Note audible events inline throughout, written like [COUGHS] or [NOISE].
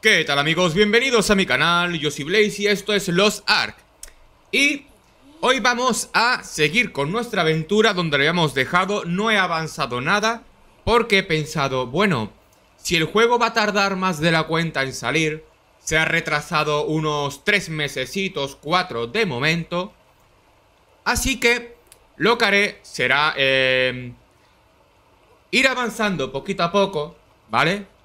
¿Qué tal amigos? Bienvenidos a mi canal, yo soy Blaze y esto es Los Ark Y hoy vamos a seguir con nuestra aventura donde lo habíamos dejado No he avanzado nada porque he pensado, bueno, si el juego va a tardar más de la cuenta en salir Se ha retrasado unos 3 mesecitos, 4 de momento Así que lo que haré será eh, ir avanzando poquito a poco, ¿vale?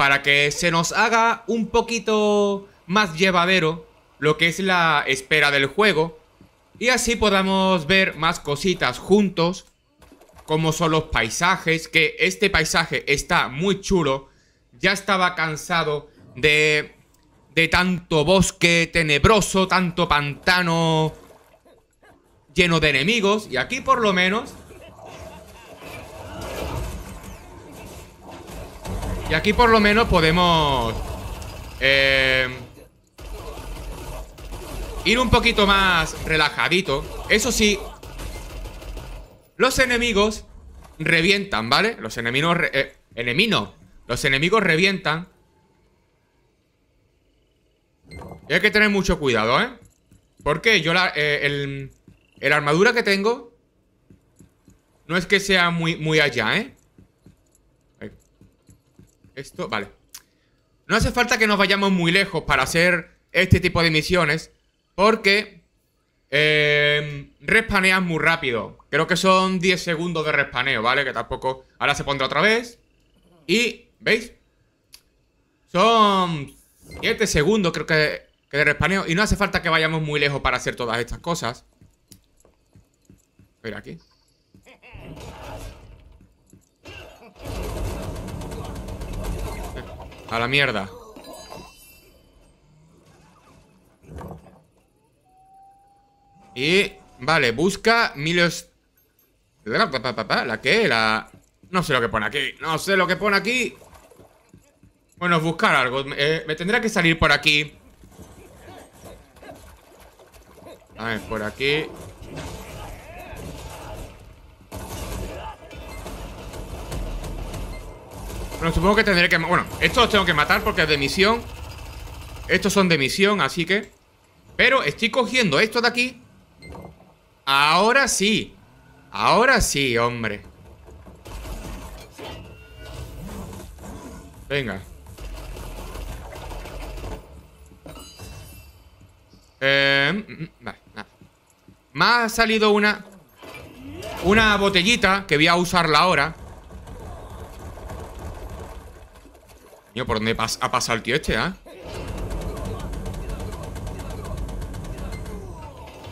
para que se nos haga un poquito más llevadero lo que es la espera del juego y así podamos ver más cositas juntos como son los paisajes, que este paisaje está muy chulo, ya estaba cansado de, de tanto bosque tenebroso, tanto pantano lleno de enemigos y aquí por lo menos Y aquí por lo menos podemos... Eh, ir un poquito más relajadito. Eso sí, los enemigos revientan, ¿vale? Los enemigos... Eh, enemino. Los enemigos revientan. Y hay que tener mucho cuidado, ¿eh? Porque yo la... Eh, el, el armadura que tengo... No es que sea muy, muy allá, ¿eh? esto, vale. No hace falta que nos vayamos muy lejos para hacer este tipo de misiones, porque eh, respaneas muy rápido. Creo que son 10 segundos de respaneo, ¿vale? Que tampoco... Ahora se pondrá otra vez. Y, ¿veis? Son 7 segundos, creo que, que de respaneo. Y no hace falta que vayamos muy lejos para hacer todas estas cosas. pero aquí. A la mierda. Y... Vale, busca Milos... ¿La que, La... No sé lo que pone aquí. No sé lo que pone aquí. Bueno, buscar algo. Eh, me tendrá que salir por aquí. A ver, por aquí. Bueno, supongo que tendré que... Bueno, estos los tengo que matar porque es de misión Estos son de misión, así que... Pero estoy cogiendo esto de aquí Ahora sí Ahora sí, hombre Venga Eh, mm, mm, vale, nada. Me ha salido una Una botellita Que voy a usarla ahora ¿por dónde ha pasado el tío este, ah?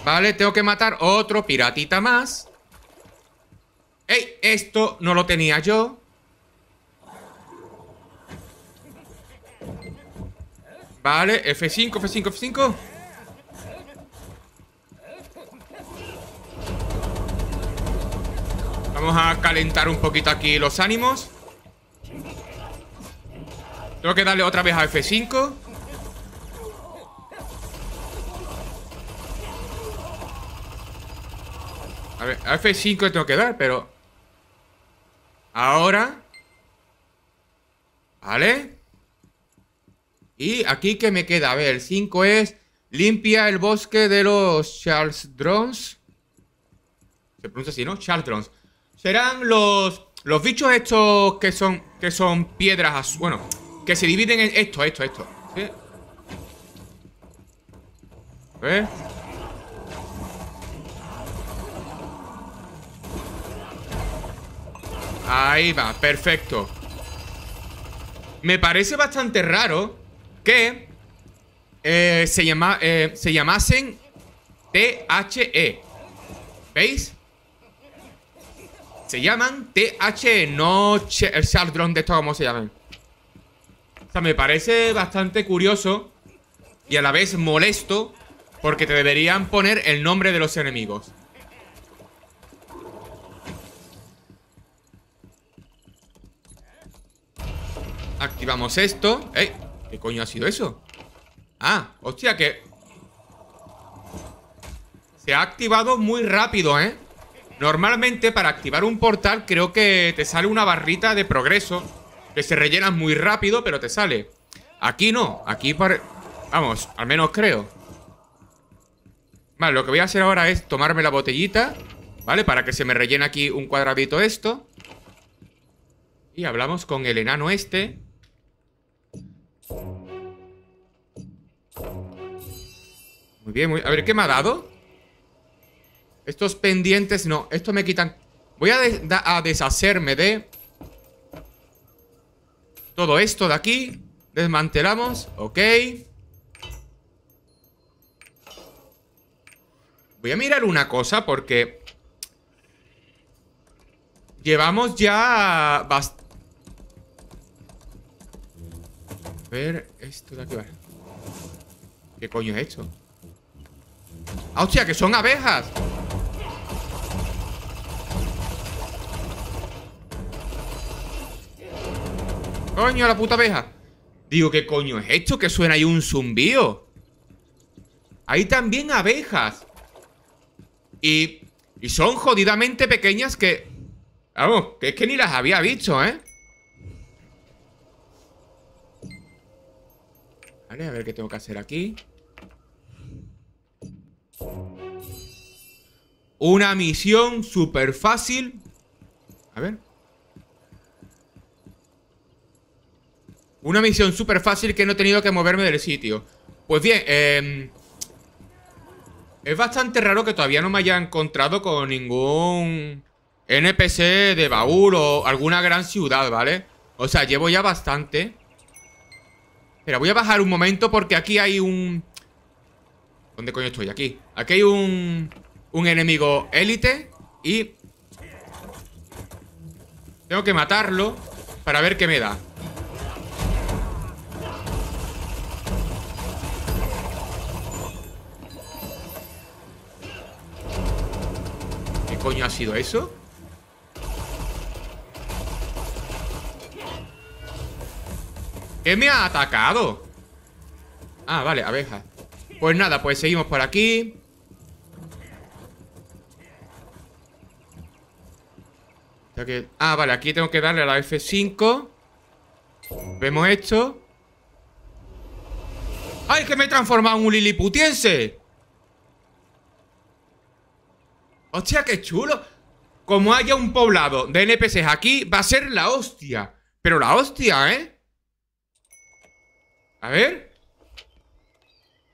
Vale, tengo que matar otro piratita más. ¡Ey! Esto no lo tenía yo. Vale, F5, F5, F5. Vamos a calentar un poquito aquí los ánimos. Tengo que darle otra vez a F5. A ver, a F5 le tengo que dar, pero... Ahora... ¿Vale? Y aquí que me queda, a ver, el 5 es... Limpia el bosque de los Charles Drones. Se pronuncia así, ¿no? Charles Drones. Serán los... Los bichos estos que son... Que son piedras azules... Bueno, que se dividen en esto, esto, esto. ¿Eh? Ahí va, perfecto Me parece bastante raro Que eh, se, llama, eh, se llamasen THE ¿Veis? Se llaman THE, no saldrón de esto, como se llaman? O sea, me parece bastante curioso y a la vez molesto porque te deberían poner el nombre de los enemigos. Activamos esto. ¡Ey! ¿Qué coño ha sido eso? Ah, hostia, que... Se ha activado muy rápido, ¿eh? Normalmente para activar un portal creo que te sale una barrita de progreso que se rellenan muy rápido, pero te sale. Aquí no, aquí para... Vamos, al menos creo. Vale, lo que voy a hacer ahora es tomarme la botellita, ¿vale? Para que se me rellene aquí un cuadradito esto. Y hablamos con el enano este. Muy bien, muy... A ver, ¿qué me ha dado? Estos pendientes, no, estos me quitan... Voy a deshacerme de todo esto de aquí Desmantelamos, ok Voy a mirar una cosa porque Llevamos ya bast A ver, esto de aquí ¿Qué coño es esto? Ah, hostia, que son abejas! Coño, la puta abeja. Digo, ¿qué coño es esto? Que suena ahí un zumbido Hay también abejas. Y, y son jodidamente pequeñas que... Vamos, que es que ni las había visto, ¿eh? Vale, a ver qué tengo que hacer aquí. Una misión súper fácil. A ver. Una misión súper fácil que no he tenido que moverme del sitio. Pues bien, em, es bastante raro que todavía no me haya encontrado con ningún NPC de Baúl o alguna gran ciudad, ¿vale? O sea, llevo ya bastante. Espera, voy a bajar un momento porque aquí hay un... ¿Dónde coño estoy? Aquí. Aquí hay un... Un enemigo élite y... Tengo que matarlo para ver qué me da. coño ha sido eso? ¿Qué me ha atacado? Ah, vale, abeja Pues nada, pues seguimos por aquí Ah, vale, aquí tengo que darle a la F5 Vemos esto ¡Ay, que me he transformado en un liliputiense! Hostia, qué chulo. Como haya un poblado de NPCs aquí, va a ser la hostia. Pero la hostia, ¿eh? A ver.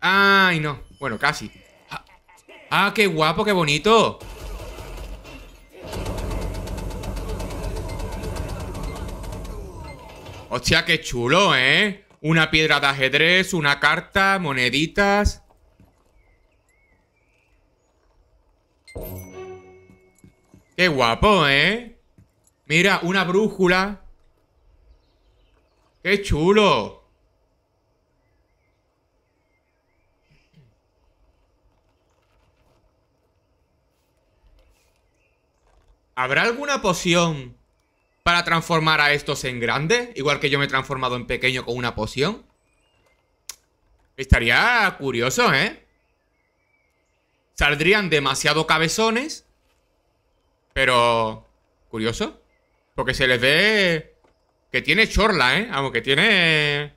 Ay, no. Bueno, casi. Ah, ah qué guapo, qué bonito. Hostia, qué chulo, ¿eh? Una piedra de ajedrez, una carta, moneditas. Qué guapo, ¿eh? Mira, una brújula. ¡Qué chulo! ¿Habrá alguna poción para transformar a estos en grandes? Igual que yo me he transformado en pequeño con una poción. Estaría curioso, ¿eh? Saldrían demasiado cabezones pero... Curioso. Porque se les ve... Que tiene chorla, ¿eh? Aunque que tiene...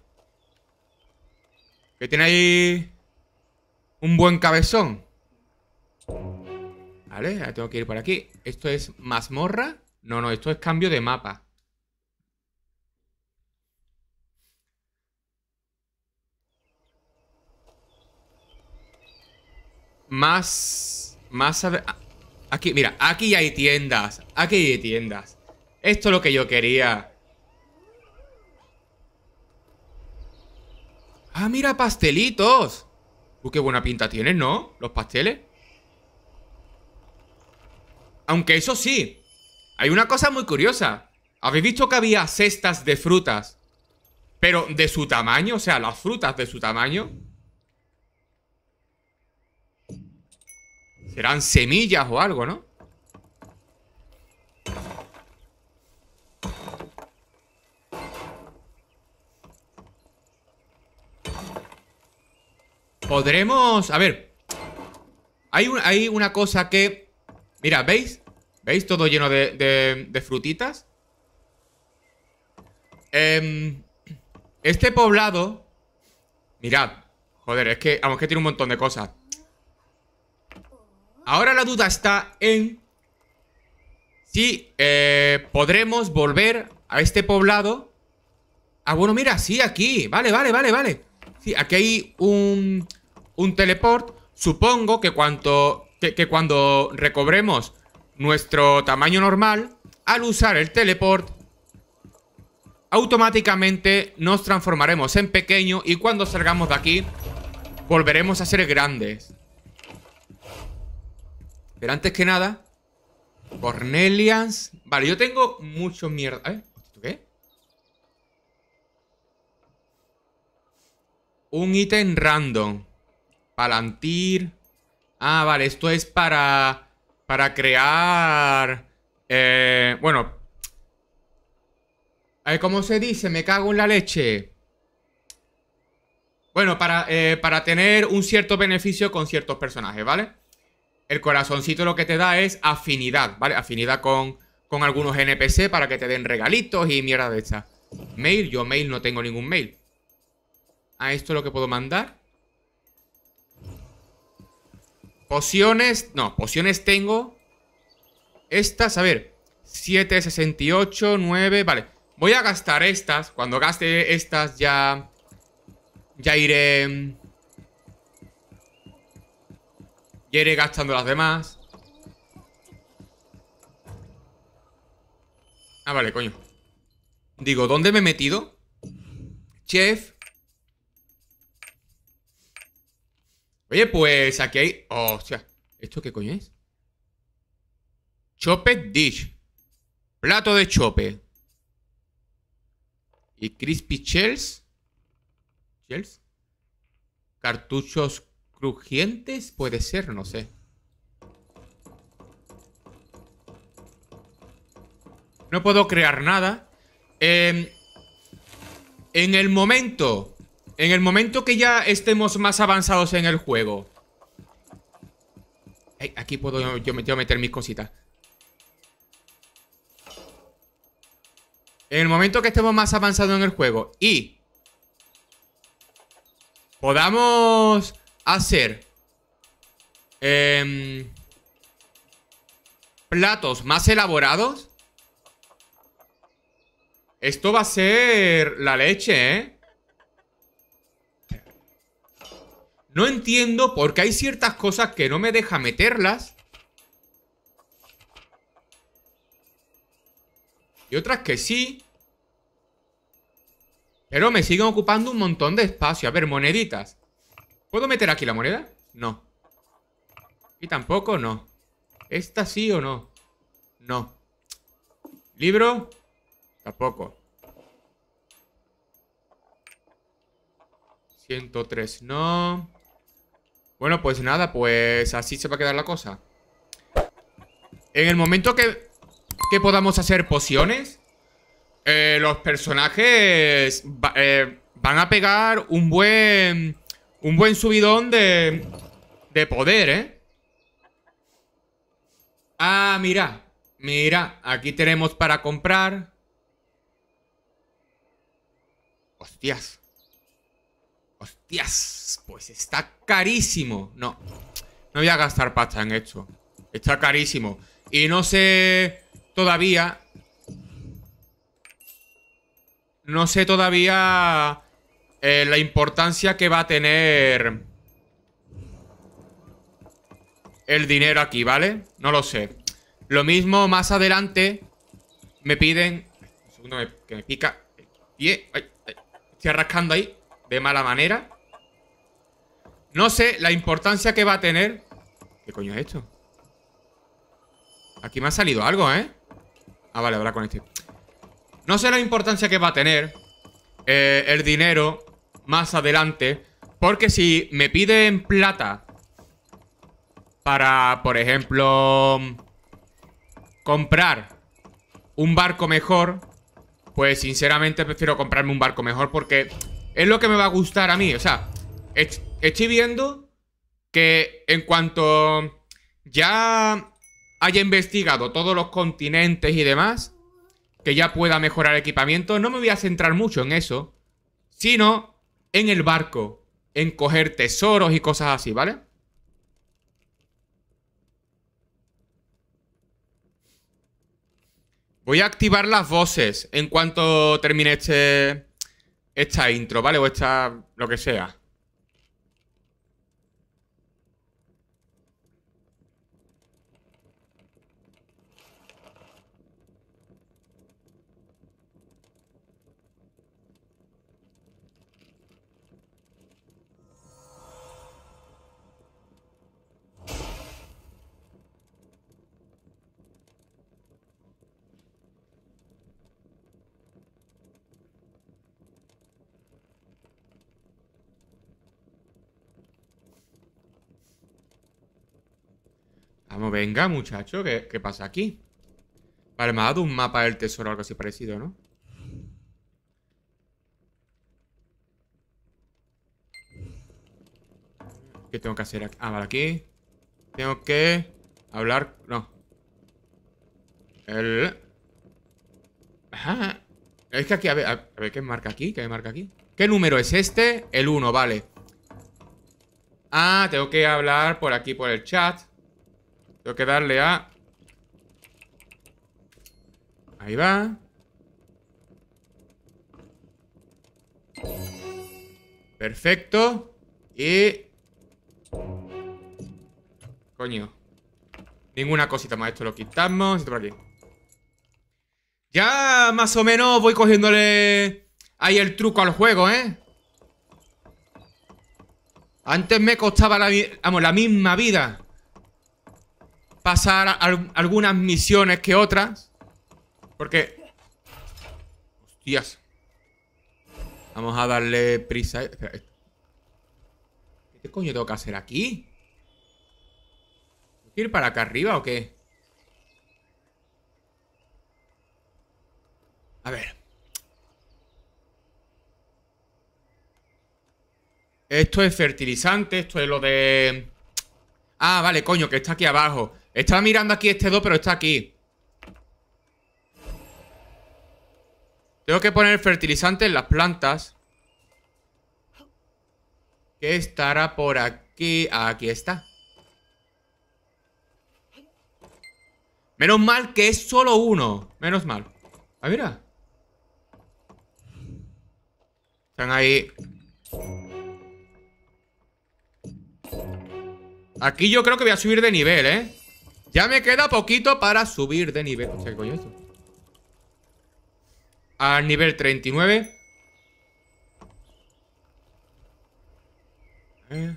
Que tiene ahí... Un buen cabezón. Vale, tengo que ir por aquí. ¿Esto es mazmorra? No, no, esto es cambio de mapa. Más... Más... Aquí, mira, aquí hay tiendas. Aquí hay tiendas. Esto es lo que yo quería. Ah, mira, pastelitos. Uy, qué buena pinta tienen, ¿no? Los pasteles. Aunque eso sí, hay una cosa muy curiosa. Habéis visto que había cestas de frutas, pero de su tamaño, o sea, las frutas de su tamaño. Serán semillas o algo, ¿no? Podremos... A ver. Hay, hay una cosa que... Mira, ¿veis? ¿Veis? Todo lleno de, frutitas. Em, este poblado... Mirad. Joder, es que... Vamos, que tiene un montón de cosas. Ahora la duda está en si eh, podremos volver a este poblado. Ah, bueno, mira, sí, aquí. Vale, vale, vale, vale. Sí, aquí hay un, teleport. Supongo que, que, que cuando recobremos nuestro tamaño normal, al usar el teleport, automáticamente nos transformaremos en pequeño y cuando salgamos de aquí, volveremos a ser grandes. Pero antes que nada, Cornelians. Vale, yo tengo mucho mierda. qué? Un ítem random. Palantir. Ah, vale, esto es para. Para crear. Eh, bueno. ver, ¿Cómo se dice? Me cago en la leche. Bueno, para, eh, para tener un cierto beneficio con ciertos personajes, ¿vale? vale el corazoncito lo que te da es afinidad, ¿vale? Afinidad con, con algunos NPC para que te den regalitos y mierda de esa. Mail, yo mail no tengo ningún mail. A esto lo que puedo mandar. Pociones, no, pociones tengo. Estas, a ver, 7, 68, 9, vale. Voy a gastar estas. Cuando gaste estas ya... Ya iré... Mm, quiere gastando las demás. Ah, vale, coño. Digo, ¿dónde me he metido? Chef. Oye, pues aquí hay... O hostia. ¿Esto qué coño es? Chope dish. Plato de chope. Y crispy shells. Shells. Cartuchos Crujientes puede ser, no sé. No puedo crear nada. Em, en el momento... En el momento que ya estemos más avanzados en el juego. aquí puedo yo, yo meter mis cositas. En el momento que estemos más avanzados en el juego y podamos hacer em, platos más elaborados, esto va a ser la leche, ¿eh? No entiendo por qué hay ciertas cosas que no me deja meterlas. Y otras que sí. Pero me siguen ocupando un montón de espacio. A ver, moneditas. ¿Puedo meter aquí la moneda? No. Y tampoco, no. ¿Esta sí o no? No. ¿Libro? Tampoco. 103, no. Bueno, pues nada, pues así se va a quedar la cosa. En el momento que, que podamos hacer pociones, eh, los personajes eh, van a pegar un buen un buen subidón de... De poder, ¿eh? Ah, mira. Mira, aquí tenemos para comprar. Hostias. Hostias. Pues está carísimo. No. No voy a gastar pasta en esto. Está carísimo. Y no sé todavía... No sé todavía eh, la importancia que va a tener el dinero aquí, ¿vale? No lo sé. Lo mismo más adelante me piden... Un segundo que me pica estoy rascando ahí de mala manera. No sé la importancia que va a tener... ¿Qué coño es esto? Aquí me ha salido algo, ¿eh? Ah, vale, ahora con esto. No sé la importancia que va a tener eh, el dinero más adelante. Porque si me piden plata para, por ejemplo, comprar un barco mejor, pues sinceramente prefiero comprarme un barco mejor porque es lo que me va a gustar a mí. O sea, estoy viendo que en cuanto ya haya investigado todos los continentes y demás, que ya pueda mejorar equipamiento, no me voy a centrar mucho en eso, sino en el barco, en coger tesoros y cosas así, ¿vale? Voy a activar las voces en cuanto termine este, esta intro, ¿vale? O esta, lo que sea. Vamos, venga, muchacho, ¿qué, pasa aquí? Vale, me ha dado un mapa del tesoro o algo así parecido, ¿no? ¿Qué tengo que hacer aquí? Ah, vale, aquí Tengo que hablar... No El... Ajá Es que aquí, a ver, a ver ¿qué marca aquí? ¿Qué marca aquí? ¿Qué número es este? El 1, vale Ah, tengo que hablar por aquí, por el chat tengo que darle a... Ahí va. Perfecto. Y... Coño. Ninguna cosita más. Esto lo quitamos. Esto por aquí. Ya más o menos voy cogiéndole ahí el truco al juego, ¿eh? Antes me costaba la, vamos, la misma vida pasar algunas misiones que otras. Porque... Hostias. Vamos a darle prisa. ¿Qué coño tengo que hacer aquí? ¿Tengo que ir para acá arriba o qué? A ver. Esto es fertilizante, esto es lo de... Ah, vale, coño, que está aquí abajo. Estaba mirando aquí este 2, pero está aquí. Tengo que poner fertilizante en las plantas. Que estará por aquí. Aquí está. Menos mal que es solo uno. Menos mal. Ah, mira. Están ahí. Aquí yo creo que voy a subir de nivel, ¿eh? Ya me queda poquito para subir de nivel. coño Al nivel 39. Eh.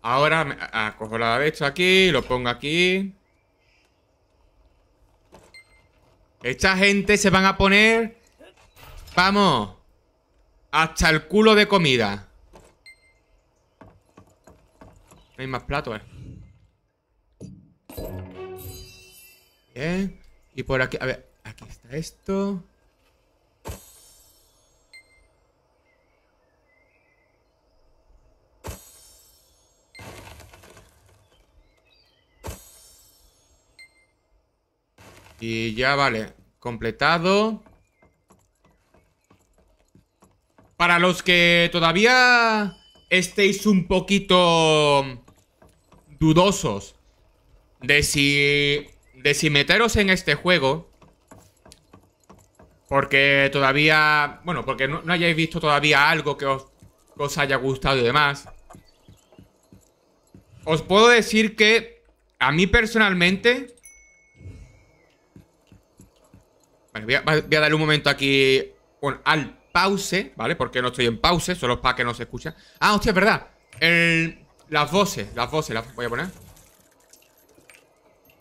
Ahora cojo la derecha aquí, lo pongo aquí. Esta gente se van a poner Vamos. Hasta el culo de comida. hay más platos, eh. Bien. Y por aquí, a ver, aquí está esto. Y ya vale, completado. Para los que todavía estéis un poquito dudosos de si, de si meteros en este juego, porque todavía, bueno, porque no, hayáis visto todavía algo que os, haya gustado y demás, os puedo decir que a mí personalmente... voy a, dar un momento aquí... con al pause, ¿vale? Porque no estoy en pause, solo para que no se escucha. Ah, hostia, es verdad. El, las voces, las voces, las voy a poner.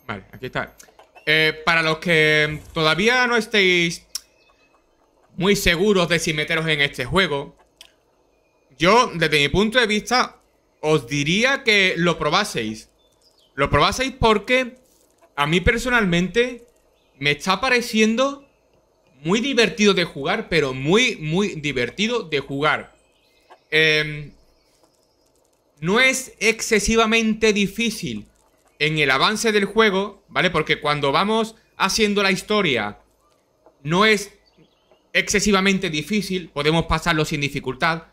Vale, aquí está. Eh, para los que todavía no estéis muy seguros de si meteros en este juego, yo, desde mi punto de vista, os diría que lo probaseis. Lo probaseis porque a mí personalmente me está pareciendo muy divertido de jugar, pero muy, muy divertido de jugar. Em, no es excesivamente difícil en el avance del juego, ¿vale? Porque cuando vamos haciendo la historia, no es excesivamente difícil, podemos pasarlo sin dificultad,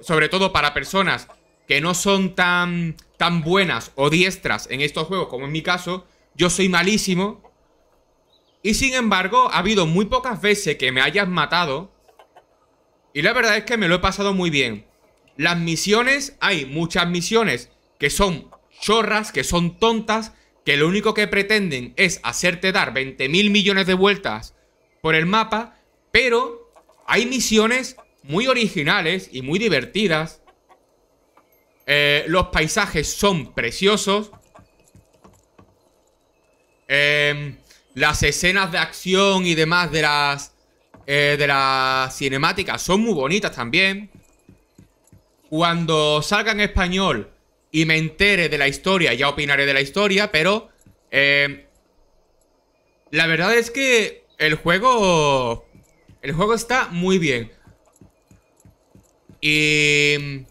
sobre todo para personas que no son tan, tan buenas o diestras en estos juegos, como en mi caso, yo soy malísimo, y sin embargo, ha habido muy pocas veces que me hayas matado. Y la verdad es que me lo he pasado muy bien. Las misiones, hay muchas misiones que son chorras, que son tontas, que lo único que pretenden es hacerte dar 20 mil millones de vueltas por el mapa, pero hay misiones muy originales y muy divertidas. Eh, los paisajes son preciosos. Eh, las escenas de acción y demás de las eh, de las cinemáticas son muy bonitas también. Cuando salga en español y me entere de la historia, ya opinaré de la historia, pero eh, la verdad es que el juego el juego está muy bien. Y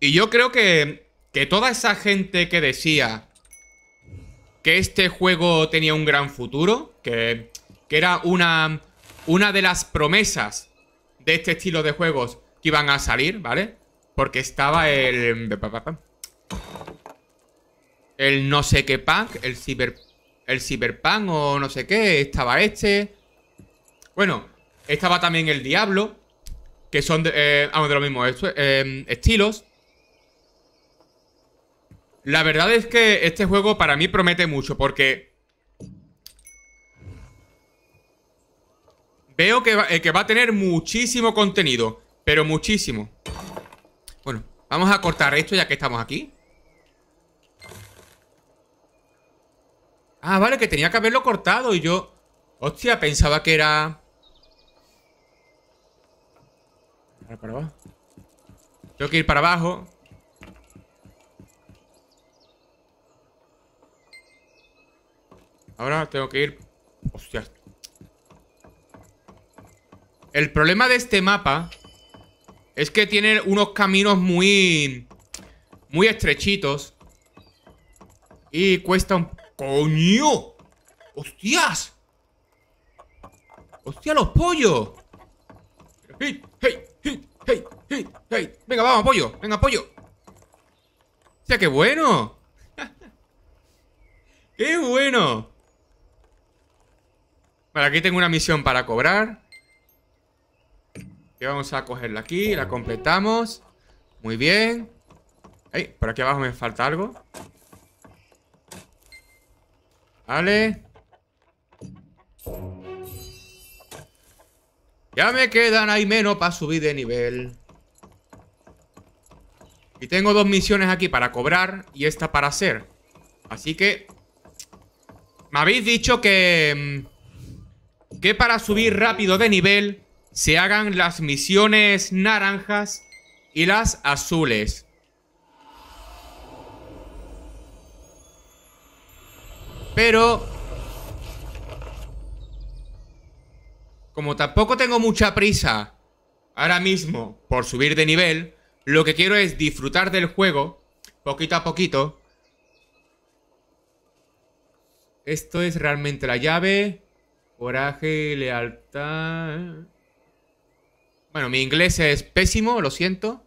y yo creo que que toda esa gente que decía que este juego tenía un gran futuro, que, era una, una de las promesas de este estilo de juegos que iban a salir, ¿vale? Porque estaba el... El no sé qué punk, el ciber... El cyberpunk o no sé qué, estaba este... Bueno, estaba también el Diablo, que son de, eh, vamos, lo mismo, eh, estilos. La verdad es que este juego para mí promete mucho porque... Veo eh, que va, a tener muchísimo contenido, pero muchísimo. Bueno, vamos a cortar esto ya que estamos aquí. Ah, vale, que tenía que haberlo cortado y yo... Hostia, pensaba que era... Tengo que ir para abajo. Ahora tengo que ir... Hostia. El problema de este mapa es que tiene unos caminos muy... Muy estrechitos. Y cuesta un... ¡Coño! ¡Hostias! ¡Hostia, los pollos! ¡Hey! ¡Hey! ¡Hey! ¡Hey! ¡Hey! ¡Hey! ¡Venga, vamos, pollo! ¡Venga, pollo! ¡Hostia, qué bueno! [LAUGHS] ¡Qué bueno! Vale, aquí tengo una misión para cobrar. Y vamos a cogerla aquí, la completamos. Muy bien. Ay, por aquí abajo me falta algo. Vale. Ya me quedan ahí menos para subir de nivel. Y tengo dos misiones aquí para cobrar y esta para hacer. Así que... Me habéis dicho que... Mm, que para subir rápido de nivel se hagan las misiones naranjas y las azules. Pero... Como tampoco tengo mucha prisa ahora mismo por subir de nivel, lo que quiero es disfrutar del juego poquito a poquito. Esto es realmente la llave. Coraje lealtad. Bueno, mi inglés es pésimo, lo siento.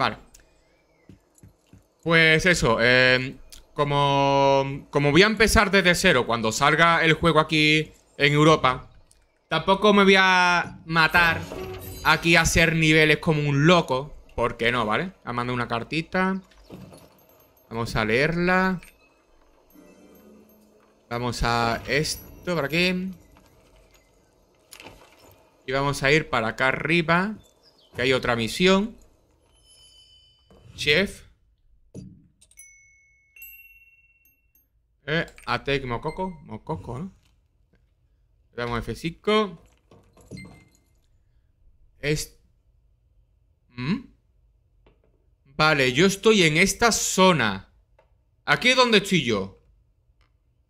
Vale. Pues eso, em, como, como voy a empezar desde cero cuando salga el juego aquí en Europa, tampoco me voy a matar aquí a hacer niveles como un loco. Porque no, ¿vale? Ha mandado una cartita. Vamos a leerla. Vamos a esto por aquí. Y vamos a ir para acá arriba. Que hay otra misión. Chef. Eh, Atec Mococo. Mococo, ¿no? Le damos F5. Es... ¿Mm? Vale, yo estoy en esta zona. Aquí es donde estoy yo.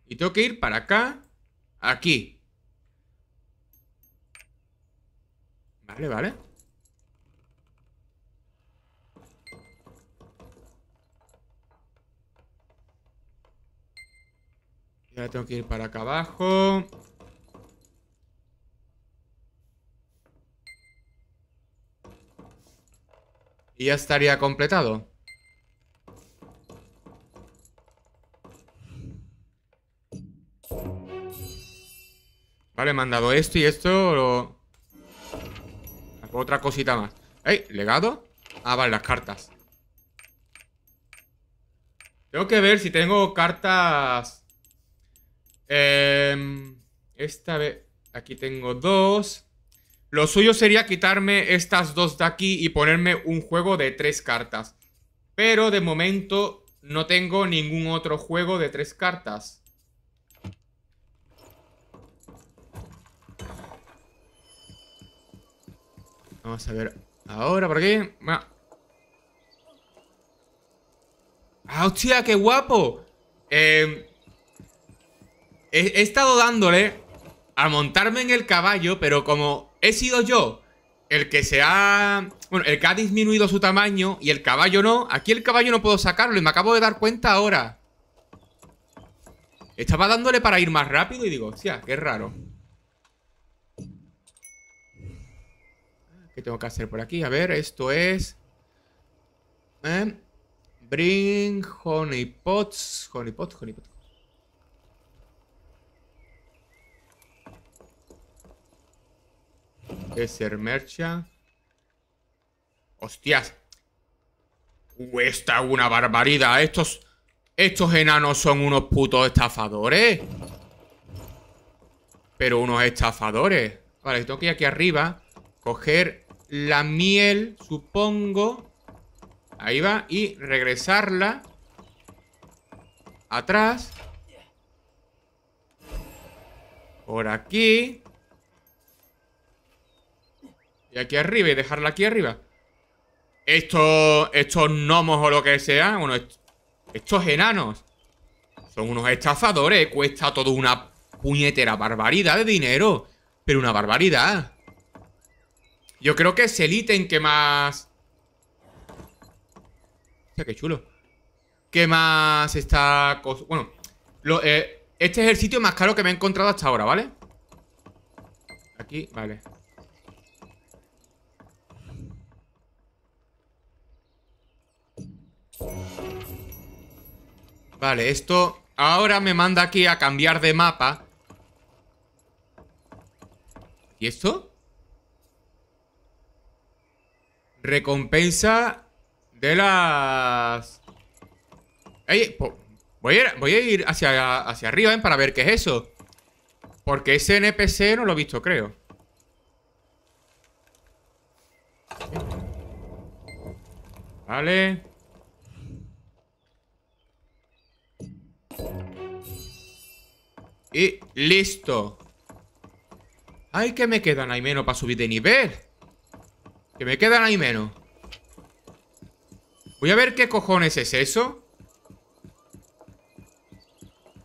Y tengo que ir para acá. Aquí. Vale, vale. tengo que ir para acá abajo. Y ya estaría completado. Vale, he mandado esto y esto. Otra cosita más. ¡Ey! ¿Legado? Ah, vale, las cartas. Tengo que ver si tengo cartas Em, esta vez... Aquí tengo dos. Lo suyo sería quitarme estas dos de aquí y ponerme un juego de tres cartas. Pero de momento no tengo ningún otro juego de tres cartas. Vamos a ver ahora por aquí. ¡Ah, hostia, qué guapo! Eh, he, estado dándole a montarme en el caballo, pero como he sido yo el que se ha. Bueno, el que ha disminuido su tamaño y el caballo no. Aquí el caballo no puedo sacarlo y me acabo de dar cuenta ahora. Estaba dándole para ir más rápido y digo, hostia, qué raro. ¿Qué tengo que hacer por aquí? A ver, esto es... ¿eh? Bring pots, honey honeypot. ser Mercha. Hostias. Cuesta esta es una barbaridad. Estos, estos enanos son unos putos estafadores. Pero unos estafadores. Vale, tengo que ir aquí arriba. Coger la miel, supongo. Ahí va. Y regresarla. Atrás. Por aquí. Y aquí arriba y dejarla aquí arriba. Estos, estos gnomos o lo que sea, bueno, estos enanos son unos estafadores. Cuesta todo una puñetera barbaridad de dinero. Pero una barbaridad. Yo creo que es el ítem que más... sea, qué chulo. ¿Qué más está...? Bueno, eh, este es el sitio más caro que me he encontrado hasta ahora, ¿vale? Aquí, vale Vale, esto... Ahora me manda aquí a cambiar de mapa. ¿Y esto? Recompensa de las... voy, a ir, hacia, hacia arriba, ¿eh? Para ver qué es eso. Porque ese NPC no lo he visto, creo. Vale. Y listo Ay, que me quedan ahí menos para subir de nivel Que me quedan ahí menos Voy a ver qué cojones es eso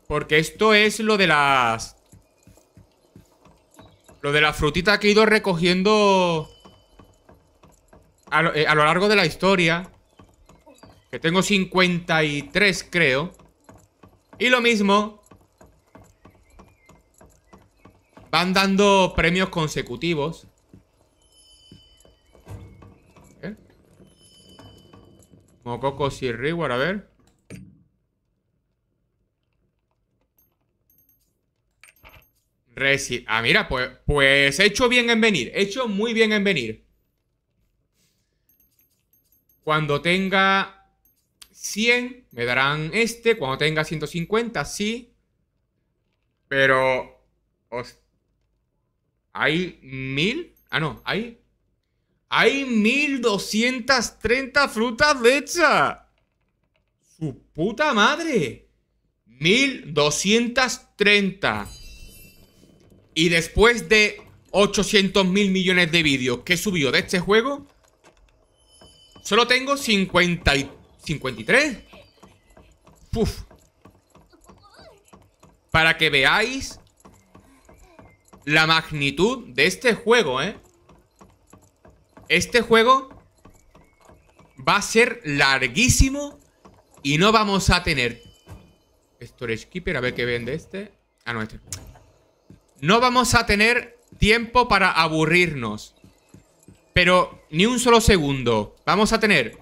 Porque esto es lo de las... Lo de la frutita que he ido recogiendo... A lo, eh, a lo largo de la historia Que tengo 53, creo Y lo mismo Van dando premios consecutivos. ¿Eh? Como Coco y Reward, a ver. ah, mira, pues, pues he hecho bien en venir. He hecho muy bien en venir. Cuando tenga 100, me darán este. Cuando tenga 150, sí. Pero... Hay mil. Ah, no, hay. Hay 1230 frutas de hecha. Su puta madre. 1230. Y después de 800 mil millones de vídeos que he subido de este juego, solo tengo 50 y 53. Puf. Para que veáis la magnitud de este juego, ¿eh? Este juego va a ser larguísimo y no vamos a tener... Storage Keeper, a ver qué vende este. Ah, no, este. No vamos a tener tiempo para aburrirnos. Pero ni un solo segundo. Vamos a tener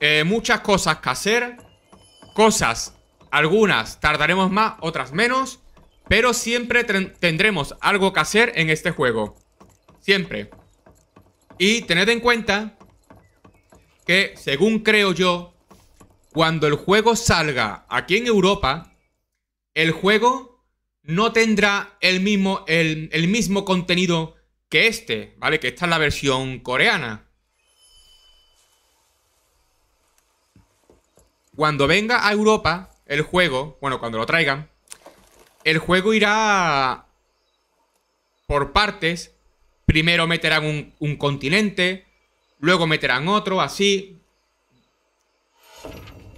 eh, muchas cosas que hacer. Cosas, algunas tardaremos más, otras menos. Pero siempre tendremos algo que hacer en este juego. Siempre. Y tened en cuenta que, según creo yo, cuando el juego salga aquí en Europa, el juego no tendrá el mismo, el, mismo contenido que este, ¿vale? Que esta es la versión coreana. Cuando venga a Europa el juego, bueno, cuando lo traigan, el juego irá por partes. Primero meterán un, continente, luego meterán otro, así.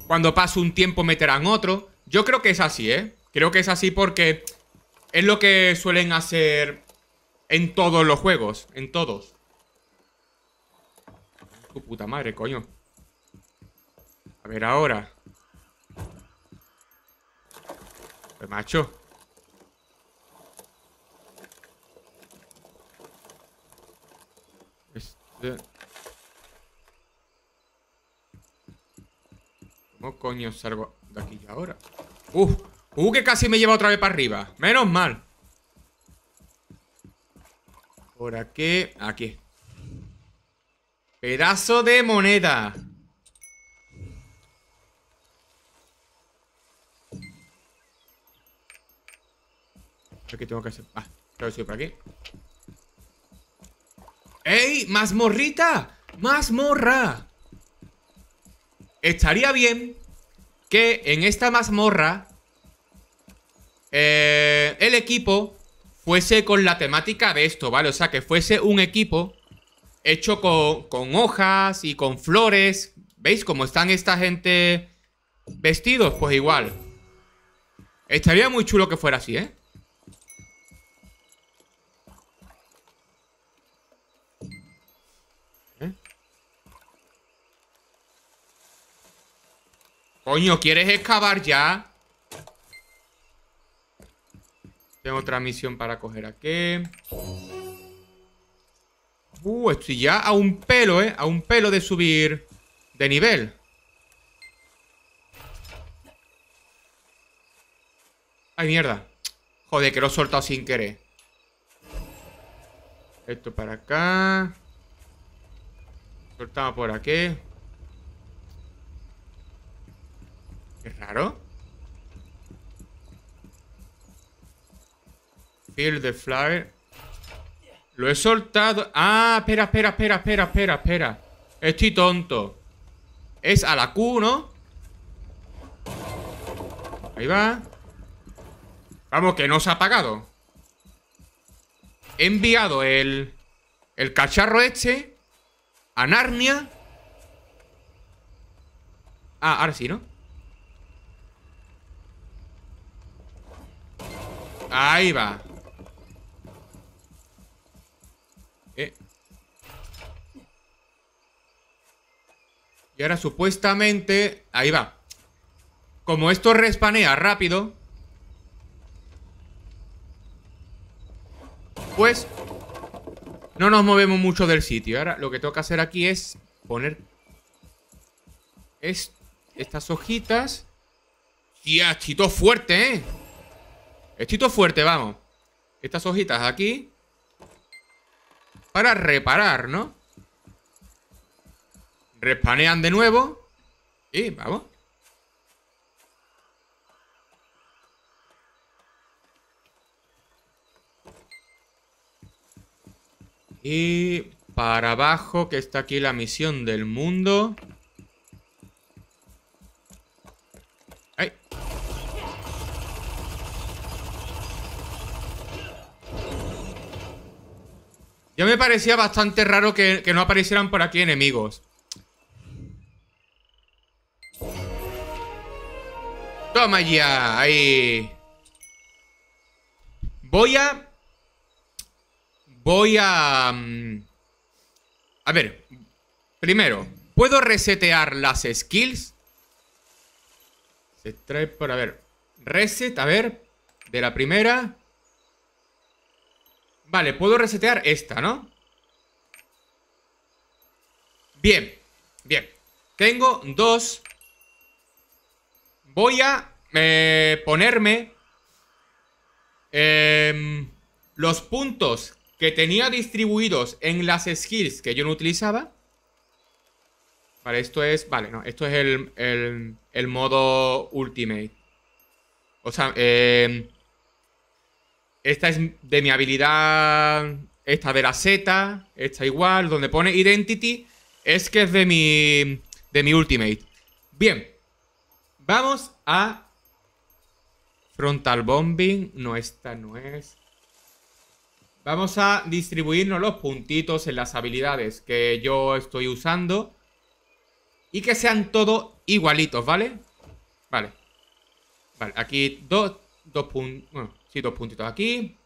Cuando pase un tiempo meterán otro. Yo creo que es así, ¿eh? Creo que es así porque es lo que suelen hacer en todos los juegos, en todos. Tu puta madre, coño. A ver ahora. Pues macho. ¿Cómo coño salgo de aquí ya ahora? ¡Uf! ¡Uh, que casi me lleva otra vez para arriba! ¡Menos mal! Por aquí... Aquí. Pedazo de moneda. ¿Qué tengo que hacer? Ah, que sigo por aquí. ¡Ey! ¡Mazmorrita! ¡Mazmorra! Estaría bien que en esta mazmorra eh, el equipo fuese con la temática de esto, ¿vale? O sea, que fuese un equipo hecho con, con hojas y con flores. ¿Veis cómo están esta gente vestidos? Pues igual. Estaría muy chulo que fuera así, ¿eh? Coño, ¿quieres excavar ya? Tengo otra misión para coger aquí. Uh, estoy ya a un pelo, ¿eh? A un pelo de subir de nivel. Ay, mierda. Joder, que lo he soltado sin querer. Esto para acá. Soltamos por aquí. Qué raro. Feel the fly. Lo he soltado. Ah, espera, espera, espera, espera, espera, espera. Estoy tonto. Es a la Q, ¿no? Ahí va. Vamos, que no se ha apagado. He enviado el, el cacharro este a Narnia. Ah, ahora sí, ¿no? Ahí va. Eh. Y ahora supuestamente... Ahí va. Como esto respanea rápido... Pues... No nos movemos mucho del sitio. Ahora lo que toca hacer aquí es poner... Es, estas hojitas... Y chito fuerte, ¿eh? Estito fuerte, vamos. Estas hojitas aquí. Para reparar, ¿no? Respanean de nuevo. Y vamos. Y para abajo, que está aquí la misión del mundo. ¡Ay! Ya me parecía bastante raro que, no aparecieran por aquí enemigos. Toma ya, ahí. Voy a... Voy a... Mm, a ver, primero, ¿puedo resetear las skills? Se trae por... A ver, reset, a ver, de la primera... Vale, puedo resetear esta, ¿no? Bien, bien Tengo dos Voy a eh, ponerme em, los puntos que tenía distribuidos en las skills que yo no utilizaba. Vale, esto es... Vale, no, esto es el, el, el modo ultimate. O sea, eh, esta es de mi habilidad, esta de la Z, esta igual, donde pone Identity, es que es de mi, de mi Ultimate. Bien, vamos a Frontal Bombing, no, esta no es. Vamos a distribuirnos los puntitos en las habilidades que yo estoy usando. Y que sean todos igualitos, ¿vale? Vale. Vale, aquí dos, dos puntos... Bueno, dos puntitos aquí.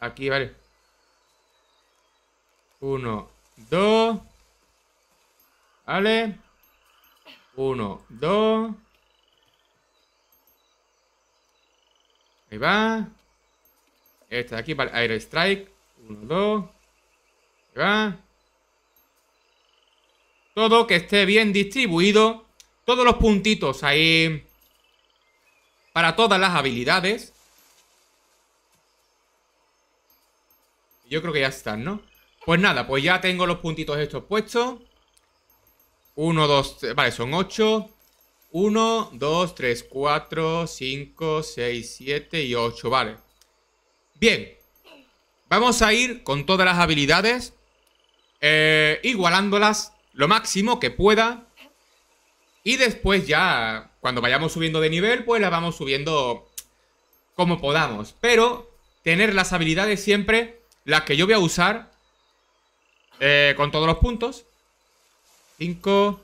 Aquí, vale. Uno, dos. Vale. Uno, dos. Ahí va. Este de aquí, vale. Aire Strike. Uno, dos. va. Todo que esté bien distribuido todos los puntitos ahí para todas las habilidades. Yo creo que ya están, ¿no? Pues nada, pues ya tengo los puntitos estos puestos. Uno, dos, tres, vale, son ocho. Uno, dos, tres, cuatro, cinco, seis, siete y ocho, vale. Bien, vamos a ir con todas las habilidades, eh, igualándolas lo máximo que pueda y después ya, cuando vayamos subiendo de nivel, pues la vamos subiendo como podamos. Pero tener las habilidades siempre, las que yo voy a usar, eh, con todos los puntos. 5,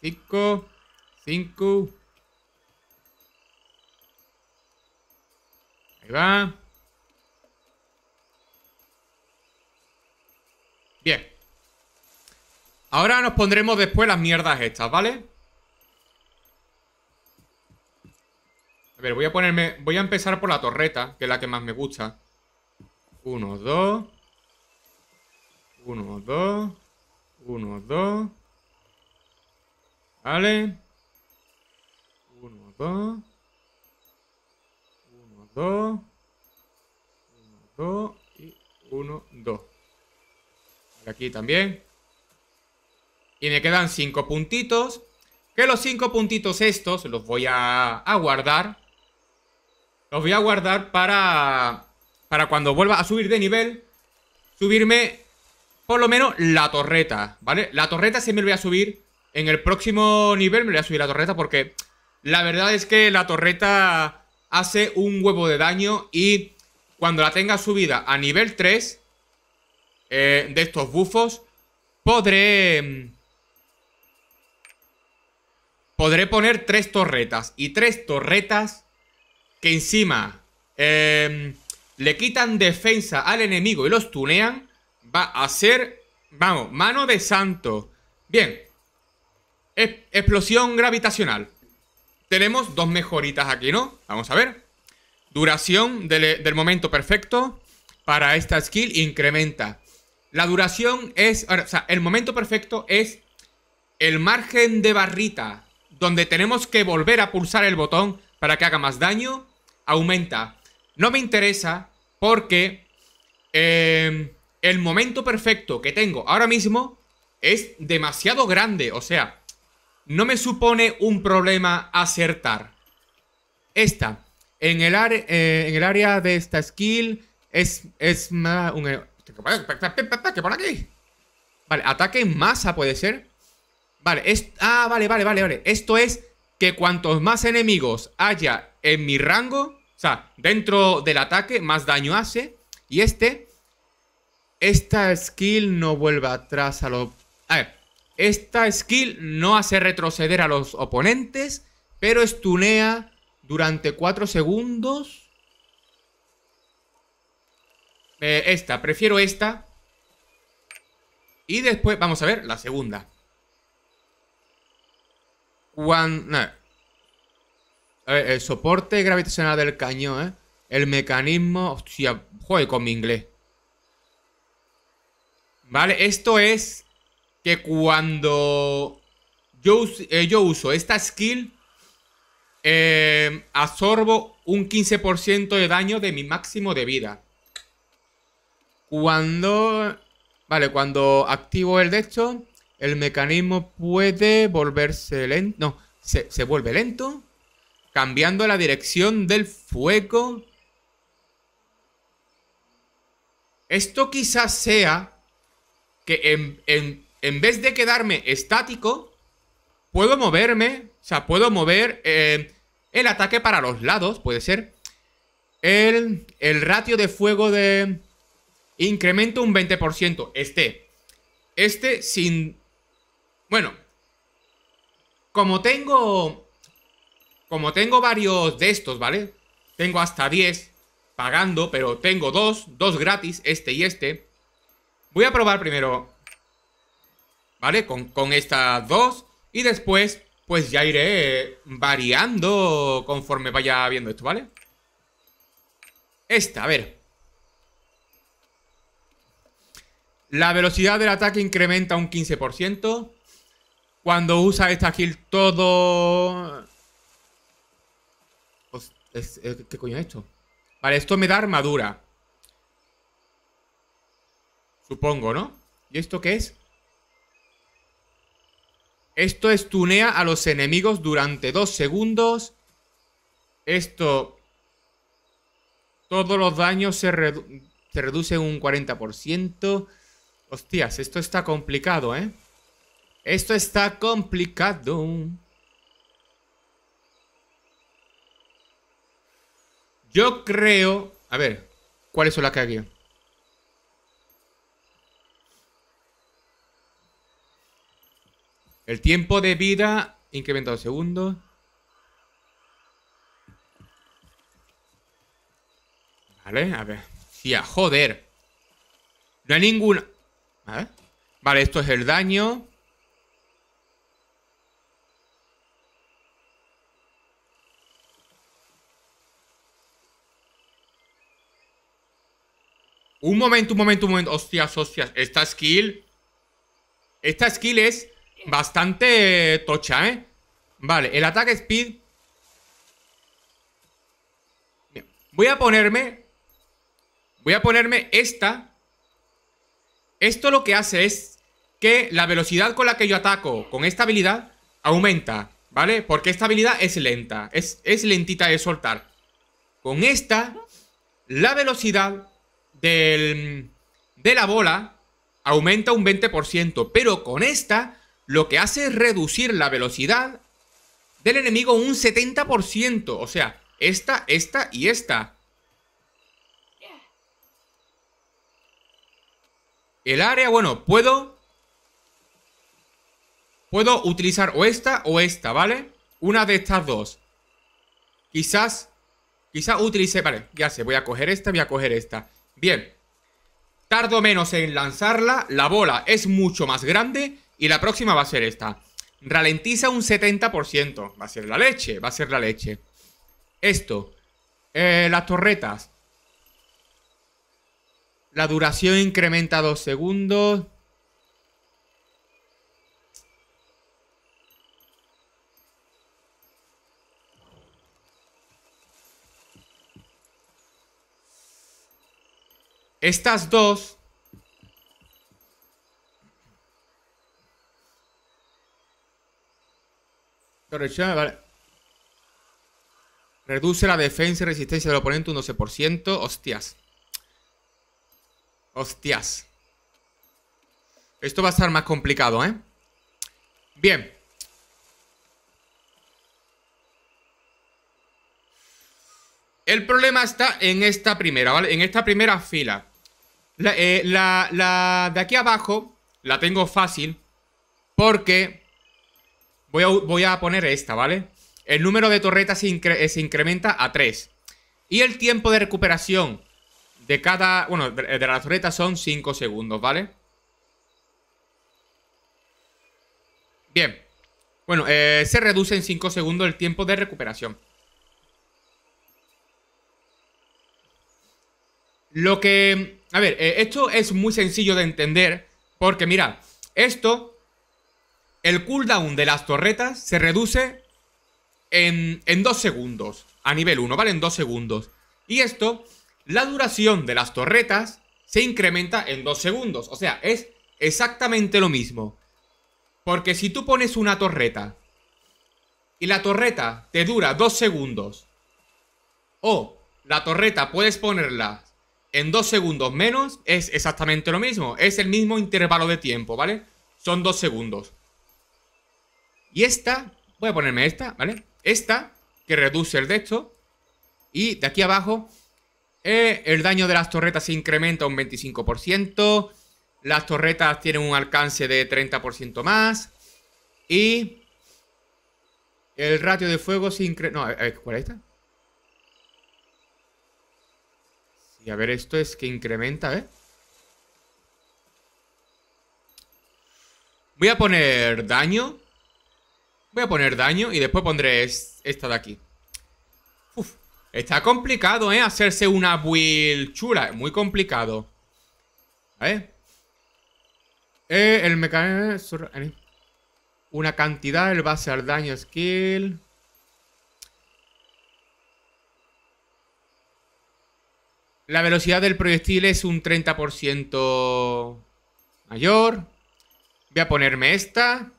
5, 5. Ahí va. Ahora nos pondremos después las mierdas estas, ¿vale? A ver, voy a ponerme... Voy a empezar por la torreta, que es la que más me gusta. Uno, dos. Uno, dos. Uno, dos. ¿Vale? Uno, dos. Uno, dos. Uno, dos. Y uno, dos. Aquí también. Y me quedan 5 puntitos. Que los 5 puntitos estos los voy a, guardar. Los voy a guardar para, para cuando vuelva a subir de nivel. Subirme por lo menos la torreta, ¿vale? La torreta sí me la voy a subir. En el próximo nivel me voy a subir la torreta porque la verdad es que la torreta hace un huevo de daño y cuando la tenga subida a nivel 3 eh, de estos bufos podré podré poner tres torretas. Y tres torretas que encima em, le quitan defensa al enemigo y los tunean. Va a ser, vamos, mano de santo. Bien. explosión gravitacional. Tenemos dos mejoritas aquí, ¿no? Vamos a ver. Duración del, del momento perfecto para esta skill incrementa. La duración es, o sea, el momento perfecto es el margen de barrita donde tenemos que volver a pulsar el botón para que haga más daño, aumenta. No me interesa porque eh, el momento perfecto que tengo ahora mismo es demasiado grande. O sea, no me supone un problema acertar. Esta, en el, área, eh, en el área de esta skill, es, es más... Un, eh, ¿Qué por aquí? Vale, ataque en masa puede ser. Vale, ah, vale, vale, vale, vale. Esto es que cuantos más enemigos haya en mi rango, o sea, dentro del ataque, más daño hace. Y este, esta skill no vuelve atrás a los... A ver, esta skill no hace retroceder a los oponentes, pero estunea durante 4 segundos. Eh, esta, prefiero esta. Y después, vamos a ver, la segunda el soporte gravitacional del cañón, ¿eh? El mecanismo... Hostia, joder con mi inglés. Vale, esto es que cuando yo, eh, yo uso esta skill, eh, absorbo un 15% de daño de mi máximo de vida. Cuando... Vale, cuando activo el de hecho el mecanismo puede volverse lento, no, se, vuelve lento, cambiando la dirección del fuego. Esto quizás sea que en, vez de quedarme estático, puedo moverme, o sea, puedo mover eh, el ataque para los lados, puede ser. El, el ratio de fuego de incremento un 20%. Este, este sin, bueno, como tengo... Como tengo varios de estos, ¿vale? Tengo hasta 10 pagando, pero tengo dos, dos gratis, este y este. Voy a probar primero, ¿vale? Con, con estas dos y después, pues ya iré variando conforme vaya viendo esto, ¿vale? Esta, a ver. La velocidad del ataque incrementa un 15%. Cuando usa esta kill todo... Pues, eh, ¿Qué coño es esto? Vale, esto me da armadura. Supongo, ¿no? ¿Y esto qué es? Esto estunea a los enemigos durante dos segundos. Esto... Todos los daños se, se reducen un 40%. Hostias, esto está complicado, ¿eh? Esto está complicado. Yo creo... A ver, ¿cuáles son las que aquí? El tiempo de vida incrementado segundos. Vale, a ver. a joder. No hay ninguna... ver. vale, esto es el daño. Un momento, un momento, un momento. Hostias, hostias. Esta skill. Esta skill es bastante tocha, ¿eh? Vale, el ataque speed. Voy a ponerme. Voy a ponerme esta. Esto lo que hace es que la velocidad con la que yo ataco con esta habilidad aumenta, ¿vale? Porque esta habilidad es lenta, es, es lentita de soltar. Con esta, la velocidad del, de la bola aumenta un 20%, pero con esta lo que hace es reducir la velocidad del enemigo un 70%. O sea, esta, esta y esta. El área, bueno, puedo... Puedo utilizar o esta o esta, ¿vale? Una de estas dos. Quizás... Quizás utilice... Vale, ya sé, voy a coger esta, voy a coger esta. Bien. Tardo menos en lanzarla, la bola es mucho más grande y la próxima va a ser esta. Ralentiza un 70%. Va a ser la leche, va a ser la leche. Esto. Eh, las torretas. La duración incrementa dos segundos. Estas dos... Reduce la defensa y resistencia del oponente un 12%. Hostias. Hostias. Esto va a estar más complicado, ¿eh? Bien. El problema está en esta primera, ¿vale? En esta primera fila. Eh, la, de aquí abajo la tengo fácil porque voy a, poner esta, ¿vale? El número de torretas eh, se, incrementa a 3. Y el tiempo de recuperación de cada... Bueno, de, eh, las torretas son 5 segundos, ¿vale? Bien. Bueno, se reduce en 5 segundos el tiempo de recuperación. Lo que a ver, eh, esto es muy sencillo de entender. Porque mira, esto, el cooldown de las torretas se reduce en, en segundos. A nivel 1, ¿vale? En dos segundos. Y esto, la duración de las torretas se incrementa en dos segundos. O sea, es exactamente lo mismo. Porque si tú pones una torreta y la torreta te dura dos segundos, o la torreta puedes ponerla en dos segundos menos es exactamente lo mismo. Es el mismo intervalo de tiempo, ¿vale? Son dos segundos. Y esta, voy a ponerme esta, ¿vale? Esta, que reduce el de esto. Y de aquí abajo, eh, el daño de las torretas se incrementa un 25%. Las torretas tienen un alcance de 30% más. Y el ratio de fuego se incrementa... No, a eh, ver, ¿cuál es esta? Y a ver, esto es que incrementa, ¿eh? Voy a poner daño. Voy a poner daño y después pondré esta de aquí. Uf, está complicado, ¿eh? Hacerse una build chula. Muy complicado. ver Eh, el mecanismo... Eh, eh. Una cantidad, el base al daño, skill... La velocidad del proyectil es un 30% mayor. Voy a ponerme esta.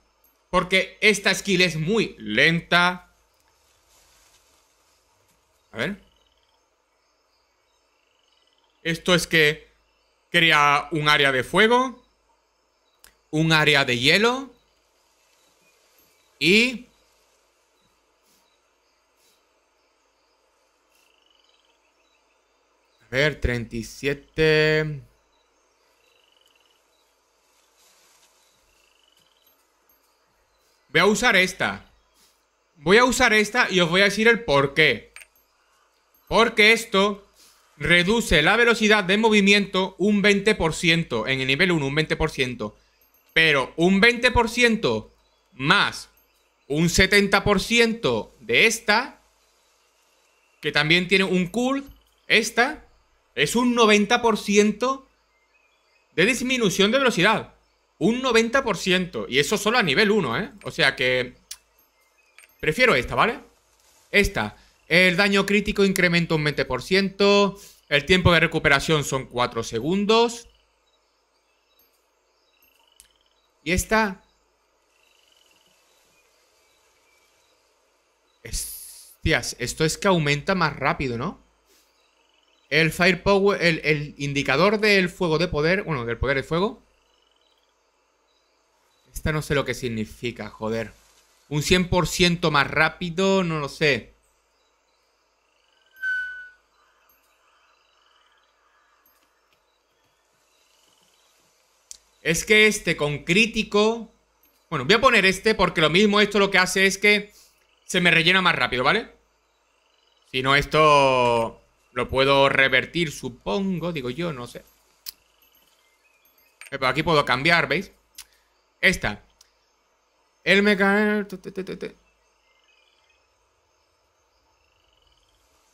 Porque esta skill es muy lenta. A ver. Esto es que crea un área de fuego. Un área de hielo. Y A ver, 37... Voy a usar esta. Voy a usar esta y os voy a decir el por qué. Porque esto reduce la velocidad de movimiento un 20% en el nivel 1, un 20%. Pero un 20% más un 70% de esta, que también tiene un cool, esta, es un 90% de disminución de velocidad. Un 90%. Y eso solo a nivel 1, ¿eh? O sea que... Prefiero esta, ¿vale? Esta. El daño crítico incrementa un 20%. El tiempo de recuperación son 4 segundos. Y esta... Hostias, esto es que aumenta más rápido, ¿no? El firepower, el, el indicador del fuego de poder, bueno, del poder de fuego. Esta no sé lo que significa, joder. Un 100% más rápido, no lo sé. Es que este con crítico... Bueno, voy a poner este porque lo mismo esto lo que hace es que se me rellena más rápido, ¿vale? Si no, esto lo puedo revertir, supongo, digo yo, no sé. Pero aquí puedo cambiar, ¿veis? Esta. El mecanismo...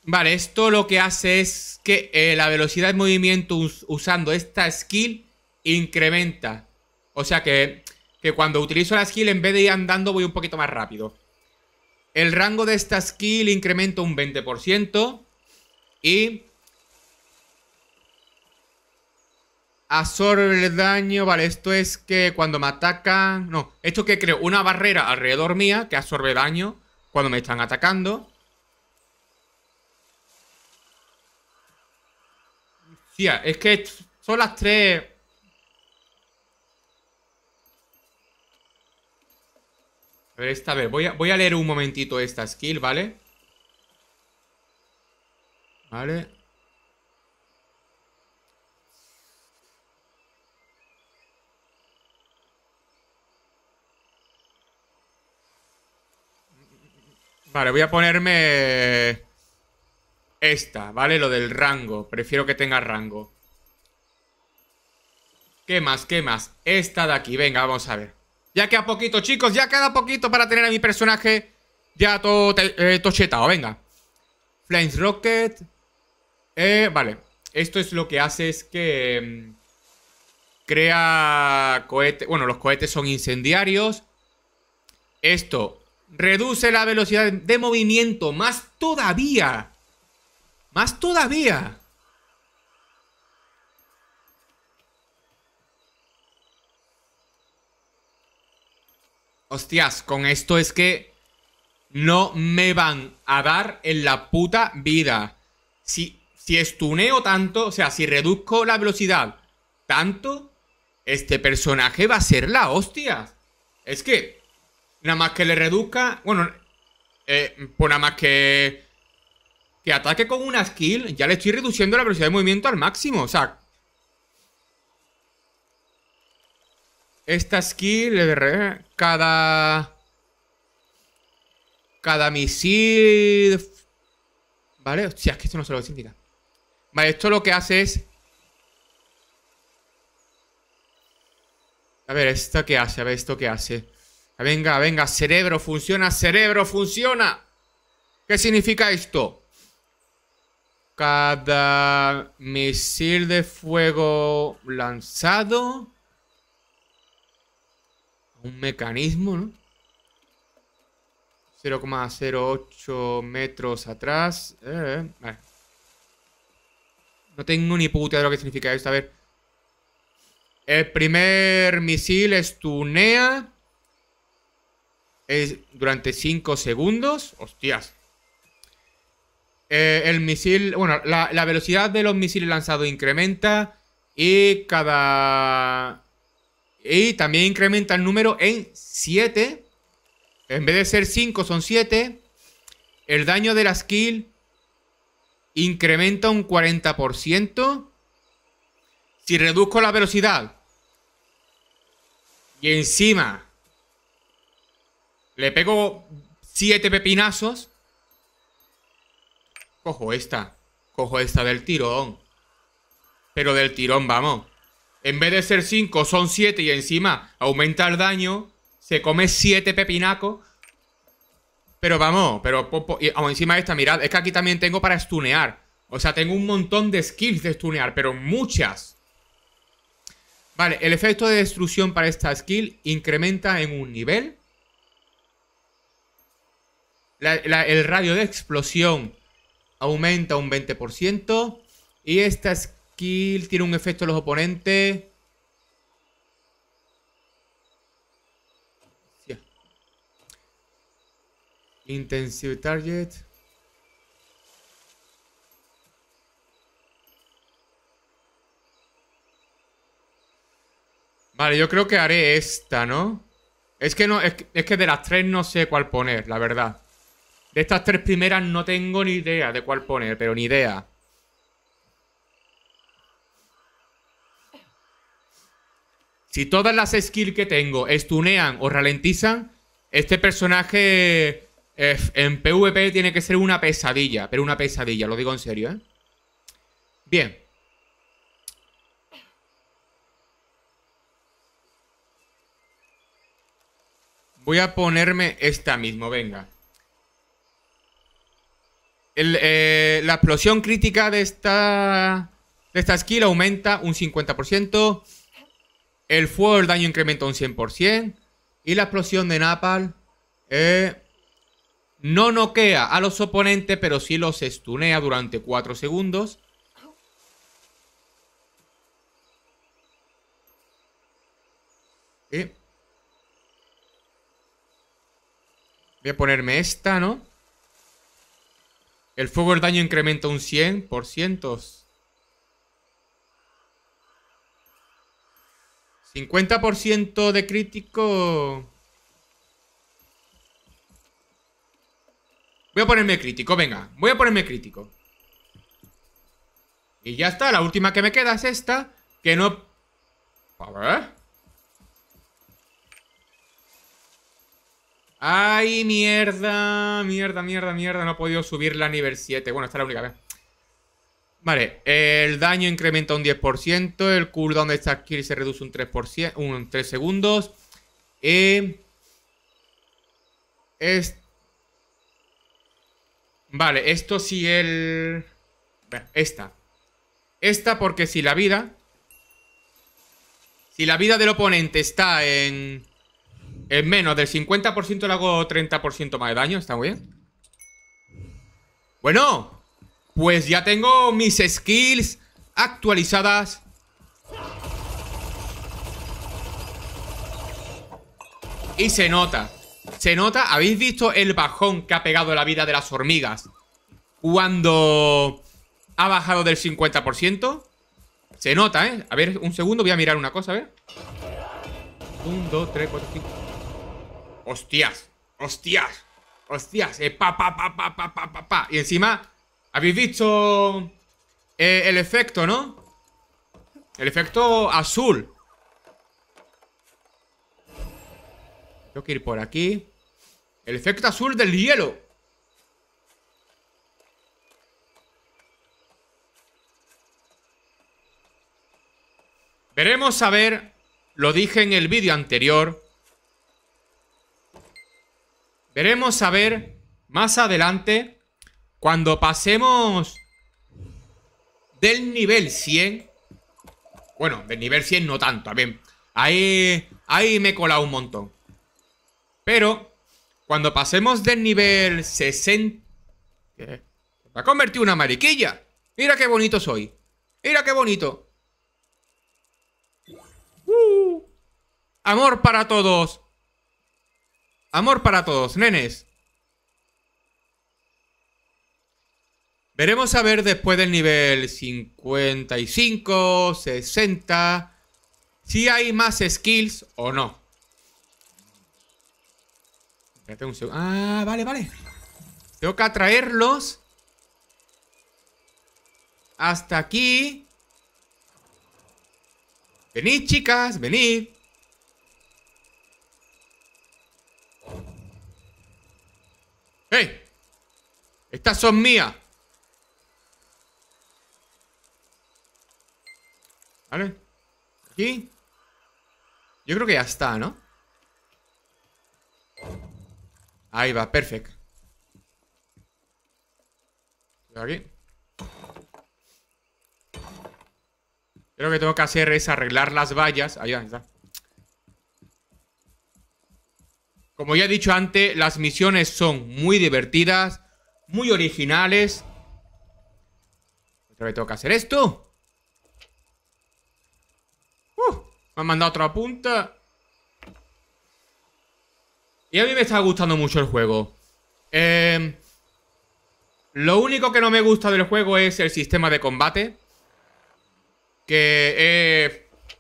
Vale, esto lo que hace es que eh, la velocidad de movimiento usando esta skill incrementa. O sea que, que cuando utilizo la skill, en vez de ir andando, voy un poquito más rápido. El rango de esta skill incrementa un 20%. Y... Absorbe daño. Vale, esto es que cuando me atacan... No, esto que creo, una barrera alrededor mía que absorbe daño cuando me están atacando. Tía, es que son las tres... A ver, esta vez, voy a leer un momentito esta skill, ¿vale? Vale. Vale, voy a ponerme esta, ¿vale? Lo del rango. Prefiero que tenga rango. ¿Qué más? ¿Qué más? Esta de aquí. Venga, vamos a ver. Ya queda poquito, chicos. Ya queda poquito para tener a mi personaje ya todo eh, tochetado. Venga. Flames Rocket. Eh, vale, esto es lo que hace es que em, crea cohetes, bueno, los cohetes son incendiarios. Esto reduce la velocidad de movimiento más todavía. Más todavía. Hostias, con esto es que no me van a dar en la puta vida. Si si estuneo tanto, o sea, si reduzco la velocidad tanto, este personaje va a ser la hostia. Es que, nada más que le reduzca, bueno, pues nada más que que ataque con una skill, ya le estoy reduciendo la velocidad de movimiento al máximo, o sea... Esta skill, cada... Cada misil... Vale, hostia, es que esto no se lo significa. Vale, esto lo que hace es... A ver, ¿esto qué hace? A ver, ¿esto qué hace? Venga, venga, cerebro, funciona, cerebro, funciona. ¿Qué significa esto? Cada misil de fuego lanzado... Un mecanismo, ¿no? 0,08 metros atrás. Eh, eh vale. No tengo ni puta de lo que significa esto. A ver. El primer misil estunea... Es durante 5 segundos. Hostias. Eh, el misil. Bueno, la, velocidad de los misiles lanzados incrementa. Y cada. Y también incrementa el número en 7. En vez de ser 5, son 7. El daño de las skill incrementa un 40%. Si reduzco la velocidad y encima le pego 7 pepinazos, cojo esta, cojo esta del tirón. Pero del tirón, vamos. En vez de ser 5, son 7 y encima aumenta el daño, se come 7 pepinacos pero vamos, pero encima de esta, mirad, es que aquí también tengo para stunear. O sea, tengo un montón de skills de stunear, pero muchas. Vale, el efecto de destrucción para esta skill incrementa en un nivel. el radio de explosión aumenta un 20%. Y esta skill tiene un efecto en los oponentes Intensive target. Vale, yo creo que haré esta, ¿no? Es que no, es que, de las tres no sé cuál poner, la verdad. De estas tres primeras no tengo ni idea de cuál poner, pero ni idea. Si todas las skills que tengo estunean o ralentizan, este personaje eh, en PvP tiene que ser una pesadilla, pero una pesadilla, lo digo en serio, ¿eh? Bien. Voy a ponerme esta mismo, venga. Eh, la explosión crítica de esta, de esta skill aumenta un 50%. El fuego del daño incrementa un 100%. Y la explosión de Napal... Eh, no noquea a los oponentes, pero sí los estunea durante 4 segundos. Eh. Voy a ponerme esta, ¿no? El fuego del daño incrementa un 100%. 50% de crítico... Voy a ponerme crítico, venga Voy a ponerme crítico Y ya está, la última que me queda es esta Que no... A ver Ay, mierda Mierda, mierda, mierda No he podido subirla a nivel 7 Bueno, esta es la única vez Vale, el daño incrementa un 10%, el cooldown de esta se reduce un 3%, un 3 segundos. Eh, este Vale, esto si el... Esta. Esta porque si la vida... Si la vida del oponente está en... En menos del 50% le hago 30% más de daño. Está muy bien. Bueno. Pues ya tengo mis skills actualizadas. Y se nota. ¿Se nota? ¿Habéis visto el bajón que ha pegado la vida de las hormigas cuando ha bajado del 50%? Se nota, ¿eh? A ver, un segundo, voy a mirar una cosa, ¿eh? Hostias, hostias, hostias, eh, pa, pa, pa, pa, pa, pa, pa, Tengo que ir por aquí. El efecto azul del hielo. Veremos a ver, lo dije en el vídeo anterior. Veremos a ver más adelante, cuando pasemos del nivel 100. Bueno, del nivel 100 no tanto, a ver. Ahí, ahí me he colado un montón. Pero cuando pasemos del nivel 60... Me a convertir una mariquilla. Mira qué bonito soy. Mira qué bonito. Amor para todos. Amor para todos, nenes. Veremos a ver después del nivel 55, 60, si hay más skills o no. Ah, vale, vale. Tengo que atraerlos. Hasta aquí. Venid, chicas, venid. ¡Hey! Estas son mías. ¿Vale? Aquí. Yo creo que ya está, ¿no? Ahí va, perfecto. Aquí. lo que tengo que hacer es arreglar las vallas. Ahí está. Como ya he dicho antes, las misiones son muy divertidas, muy originales. Otra vez tengo que hacer esto. Uh, me han mandado otra punta. Y a mí me está gustando mucho el juego. Em, lo único que no me gusta del juego es el sistema de combate. Que es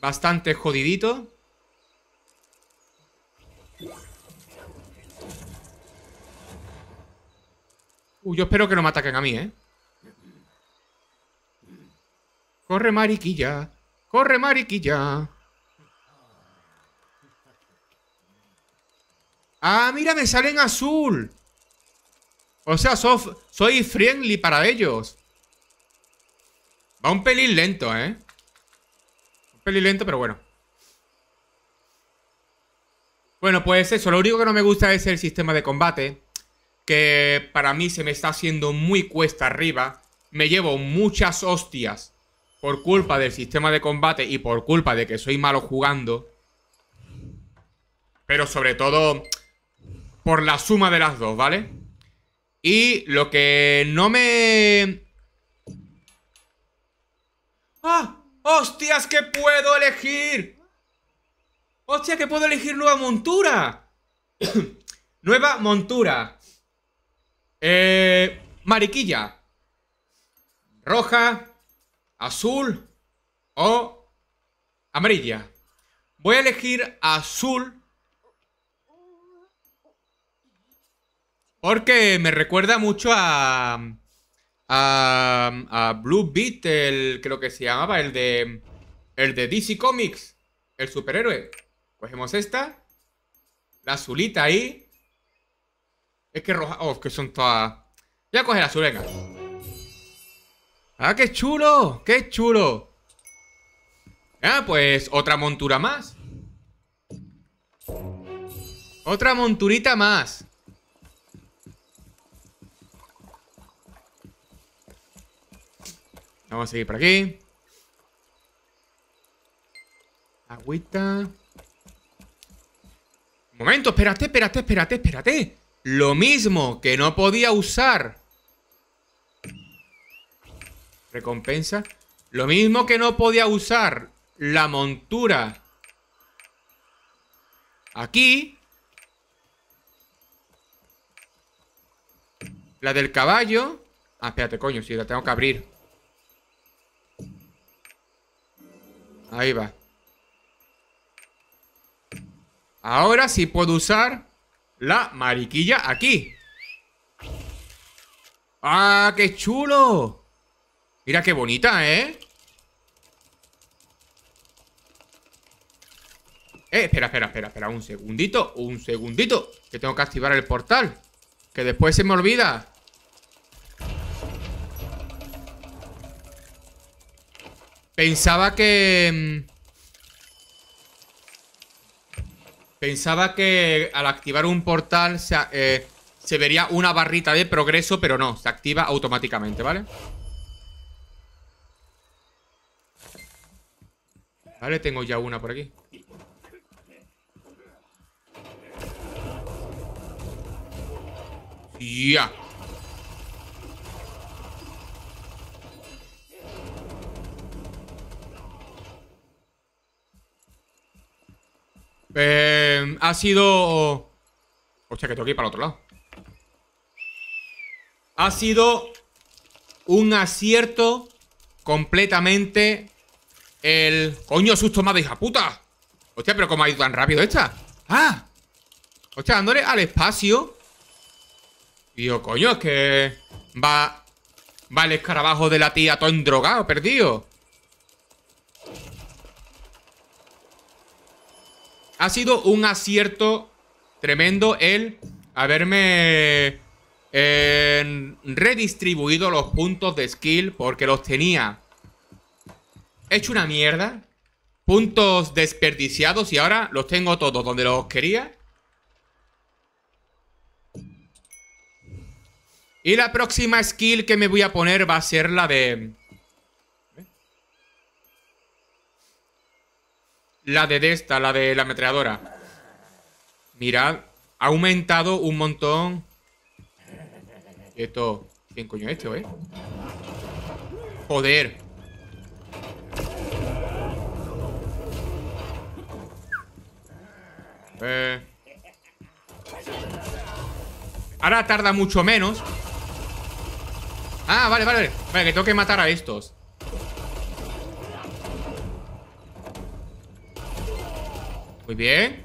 bastante jodidito. Uy, yo espero que no me ataquen a mí, ¿eh? Corre, mariquilla. Corre, mariquilla. Ah, mira, me salen azul. O sea, soy friendly para ellos. Va un pelín lento, ¿eh? Un pelín lento, pero bueno. Bueno, pues eso. Lo único que no me gusta es el sistema de combate. Que para mí se me está haciendo muy cuesta arriba. Me llevo muchas hostias por culpa del sistema de combate y por culpa de que soy malo jugando. Pero sobre todo por la suma de las dos, ¿vale? Y lo que no me... ¡Ah! ¡Hostias que puedo elegir! ¡Hostia que puedo elegir nueva montura! [COUGHS] nueva montura. Eh, mariquilla. Roja, azul o amarilla. Voy a elegir azul Porque me recuerda mucho a. A, a Blue Beat, creo que se llamaba, el de. El de DC Comics, el superhéroe. Cogemos esta. La azulita ahí. Es que roja. Oh, que son todas. Ya coge la azul, venga. ¡Ah, qué chulo! ¡Qué chulo! Ah, pues otra montura más. Otra monturita más. Vamos a seguir por aquí. Agüita. momento, espérate, espérate, espérate, espérate. Lo mismo que no podía usar. Recompensa. Lo mismo que no podía usar la montura. Aquí. La del caballo. Ah, espérate, coño, sí, la tengo que abrir. Ahí va. Ahora sí puedo usar la mariquilla aquí. ¡Ah, qué chulo! Mira qué bonita, ¿eh? Eh, espera, espera, espera, espera, un segundito, un segundito Que tengo que activar el portal Que después se me olvida Pensaba que... Mm, pensaba que al activar un portal eh, se, vería una barrita de progreso, pero no, se activa automáticamente, ¿vale? Vale, tengo ya una por aquí. Ya. Eh, ha sido... Hostia, que tengo que ir para el otro lado. Ha sido un acierto completamente el... ¡Coño, susto más de hija puta! Hostia, pero ¿cómo ha ido tan rápido esta? ¡Ah! Hostia, dándole al espacio. Tío, coño, es que... Va... Va el escarabajo de la tía todo endrogado, perdido. ha sido un acierto tremendo el haberme eh, redistribuido los puntos de skill porque los tenía hecho una mierda. Puntos desperdiciados y ahora los tengo todos donde los quería. Y la próxima skill que me voy a poner va a ser la de... la de esta, la de la ametralladora. Mirad, ha aumentado un montón. esto, ¿quién coño es este, eh? Joder. Eh. Ahora tarda mucho menos. Ah, vale, vale, vale. Vale, que tengo que matar a estos. Muy bien.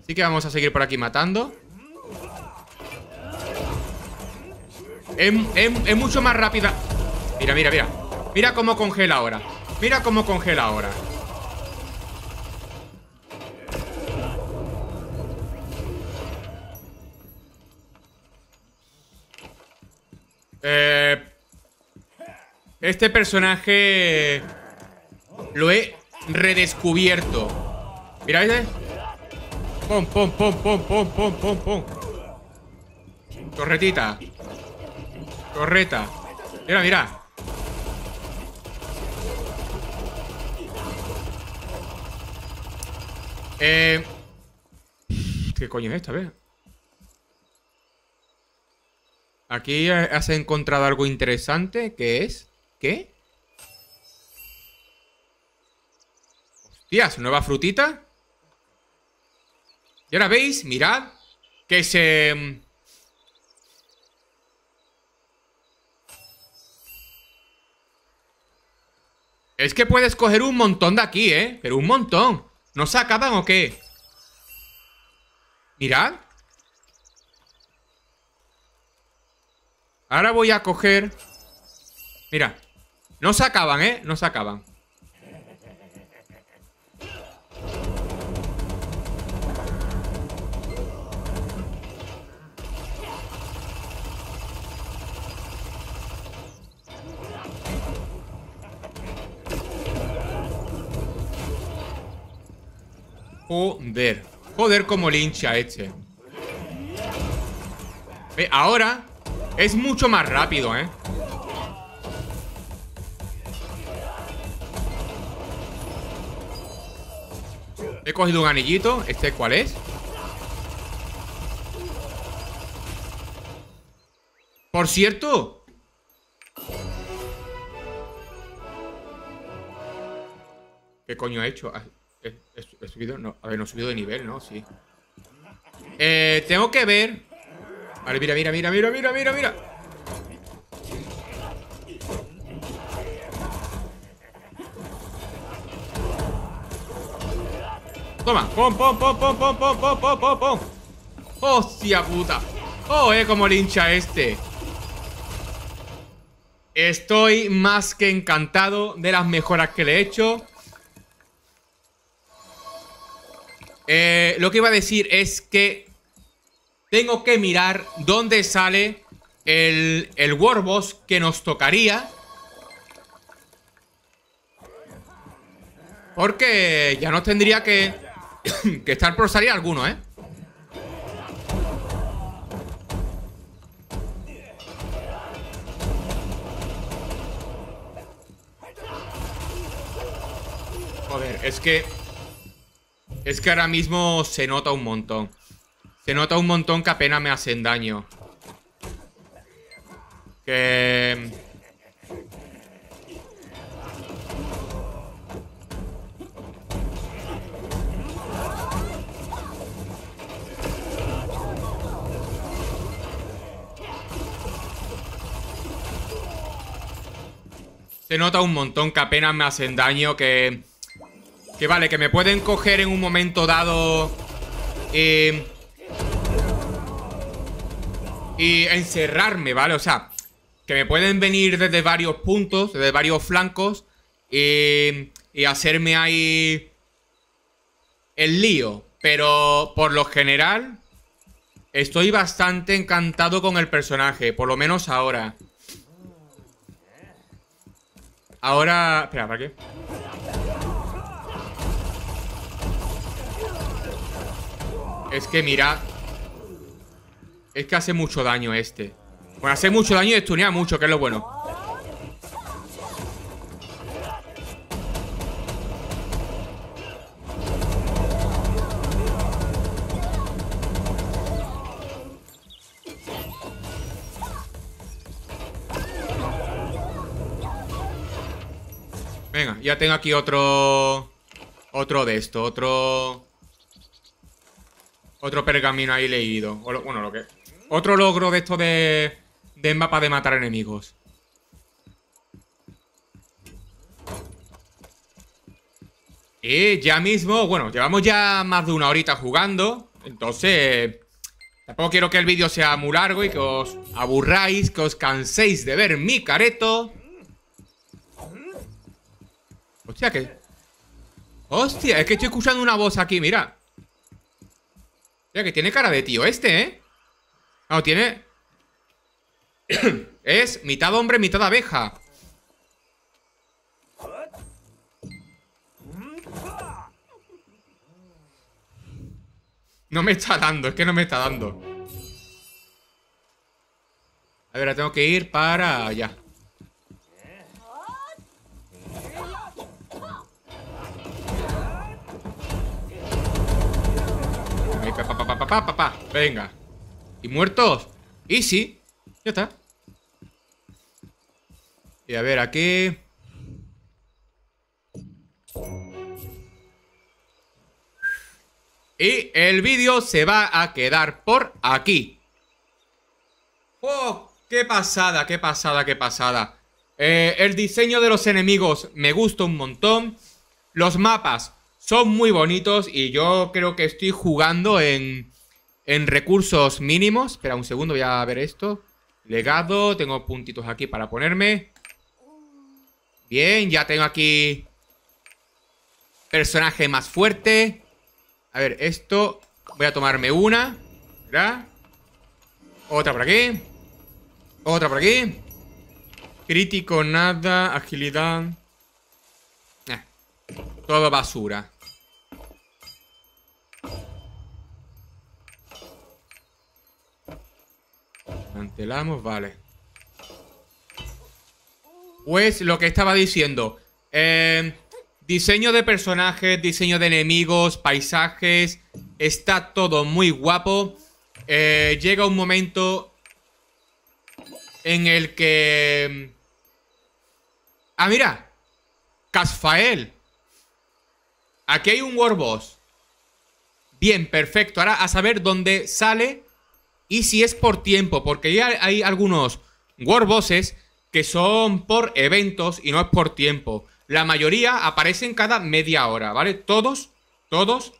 Así que vamos a seguir por aquí matando. Es, mucho más rápida. Mira, mira, mira. Mira cómo congela ahora. Mira cómo congela ahora. Eh, este personaje lo he redescubierto. Mira, ¿viste? Pum, pum, pum, pum, pum, pum, pum, Torretita. Torreta. Mira, mira. Eh... ¿Qué coño es esta? A Aquí has encontrado algo interesante. ¿Qué es? ¿Qué? Tías, nueva frutita. Y ahora veis, mirad, que se... Mm, es que puedes coger un montón de aquí, ¿eh? Pero un montón. ¿No se acaban o qué? Mirad. Ahora voy a coger... Mira. No se acaban, ¿eh? No se acaban. Joder. Joder como lincha este. ahora es mucho más rápido, ¿eh? He cogido un anillito. ¿Este cuál es? Por cierto. ¿Qué coño ha hecho? Ah, He, subido, no, a ver, he subido de nivel, ¿no? Sí. Eh, tengo que ver. Vale, mira, mira, mira, mira, mira, mira, mira. Toma, pom, pom, pom, pom, pom, pom, pom, pom, pom, pom. Hostia puta. Oh, eh, como lincha este. Estoy más que encantado de las mejoras que le he hecho. Eh, lo que iba a decir es que tengo que mirar dónde sale el, el Warboss que nos tocaría. Porque ya no tendría que, [COUGHS] que estar por salir alguno, ¿eh? Joder, es que es que ahora mismo se nota un montón. Se nota un montón que apenas me hacen daño. Que... Se nota un montón que apenas me hacen daño, que... Que vale, que me pueden coger en un momento dado Y... Eh, y encerrarme, ¿vale? O sea, que me pueden venir desde varios puntos, desde varios flancos eh, Y hacerme ahí el lío Pero por lo general Estoy bastante encantado con el personaje, por lo menos ahora Ahora... Espera, ¿para qué? Es que mira Es que hace mucho daño este Bueno, pues hace mucho daño y estunea mucho, que es lo bueno Venga, ya tengo aquí otro... Otro de esto, otro... Otro pergamino ahí leído. bueno, lo que... Otro logro de esto de... De mapa de matar enemigos. Y ya mismo... Bueno, llevamos ya más de una horita jugando. Entonces... Tampoco quiero que el vídeo sea muy largo y que os aburráis, que os canséis de ver mi careto. Hostia, que... Hostia, es que estoy escuchando una voz aquí, mira. Mira, que tiene cara de tío este, ¿eh? No, tiene... [COUGHS] es mitad hombre, mitad abeja. No me está dando, es que no me está dando. A ver, tengo que ir para allá. Venga. ¿Y muertos? Easy. Ya está. Y a ver, aquí... Y el vídeo se va a quedar por aquí. ¡Oh! ¡Qué pasada, qué pasada, qué pasada! Eh, el diseño de los enemigos me gusta un montón. Los mapas son muy bonitos y yo creo que estoy jugando en, recursos mínimos. Espera un segundo, voy a ver esto. Legado, tengo puntitos aquí para ponerme. Bien, ya tengo aquí personaje más fuerte. A ver, esto... Voy a tomarme una. ¿Verdad? Otra por aquí. Otra por aquí. Crítico, nada. Agilidad. Eh, todo basura. Mantelamos, vale. Pues lo que estaba diciendo. Eh, diseño de personajes, diseño de enemigos, paisajes. Está todo muy guapo. Eh, llega un momento en el que... Ah, mira. Casfael. Aquí hay un Warboss. Bien, perfecto. Ahora a saber dónde sale y si es por tiempo, porque ya hay algunos Warbosses que son por eventos y no es por tiempo. La mayoría aparecen cada media hora, ¿vale? Todos, todos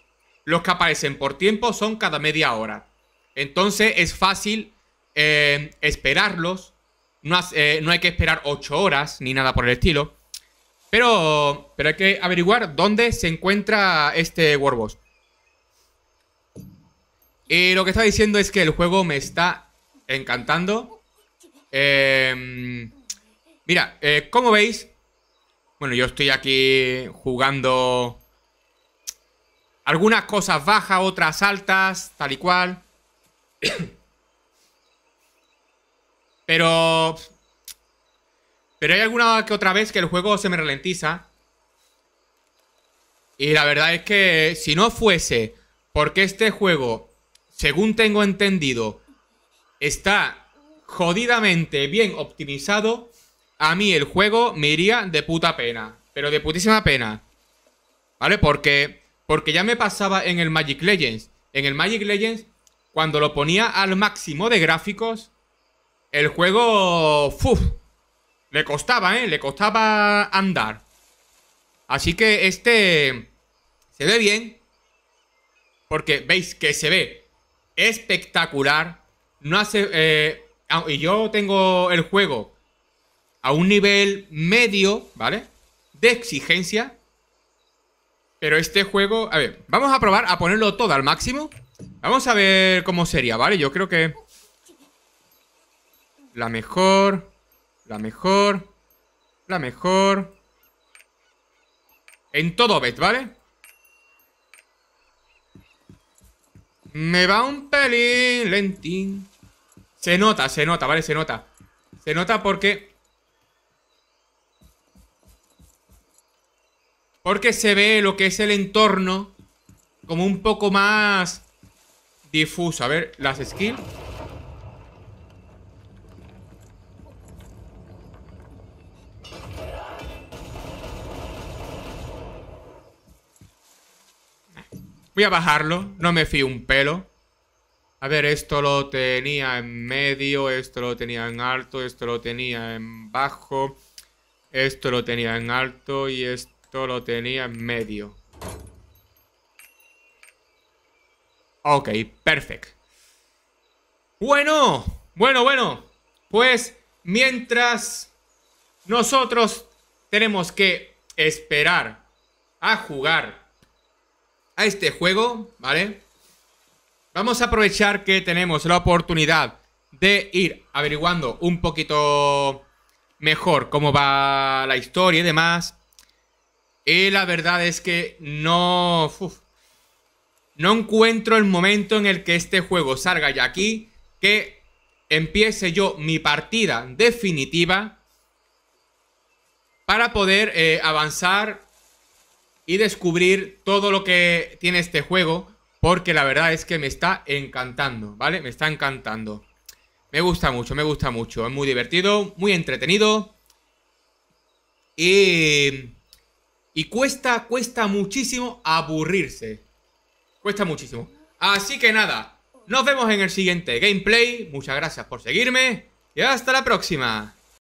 los que aparecen por tiempo son cada media hora. Entonces es fácil eh, esperarlos. No, eh, no, hay que esperar 8 horas ni nada por el estilo. Pero, pero hay que averiguar dónde se encuentra este Warboss. Y lo que está diciendo es que el juego me está encantando. Em, mira, eh, como veis, bueno, yo estoy aquí jugando algunas cosas bajas, otras altas, tal y cual. [COUGHS] Pero... Pero hay alguna que otra vez que el juego se me ralentiza. Y la verdad es que si no fuese porque este juego según tengo entendido, está jodidamente bien optimizado, a mí el juego me iría de puta pena. Pero de putísima pena. ¿Vale? Porque, porque ya me pasaba en el Magic Legends. En el Magic Legends, cuando lo ponía al máximo de gráficos, el juego... Uf, le costaba, ¿eh? Le costaba andar. Así que este... Se ve bien. Porque veis que se ve espectacular. No hace. Eh, ah, y yo tengo el juego a un nivel medio, ¿vale? De exigencia. Pero este juego. A ver, vamos a probar a ponerlo todo al máximo. Vamos a ver cómo sería, ¿vale? Yo creo que. La mejor. La mejor. La mejor. En todo bet, ¿vale? Me va un pelín lentín. Se nota, se nota, ¿vale? Se nota. Se nota porque... Porque se ve lo que es el entorno como un poco más difuso. A ver, las skills. Voy a bajarlo, no me fío un pelo. A ver, esto lo tenía en medio, esto lo tenía en alto, esto lo tenía en bajo, esto lo tenía en alto y esto lo tenía en medio. Ok, perfecto. Bueno, bueno, bueno. Pues mientras nosotros tenemos que esperar a jugar a este juego, ¿vale? Vamos a aprovechar que tenemos la oportunidad de ir averiguando un poquito mejor cómo va la historia y demás. Y la verdad es que no... no encuentro el momento en el que este juego salga ya aquí, que empiece yo mi partida definitiva para poder eh, avanzar y descubrir todo lo que tiene este juego, porque la verdad es que me está encantando, ¿vale? Me está encantando. Me gusta mucho, me gusta mucho. Es muy divertido, muy entretenido. Y, y cuesta, cuesta muchísimo aburrirse. Cuesta muchísimo. Así que nada, nos vemos en el siguiente gameplay. Muchas gracias por seguirme y hasta la próxima.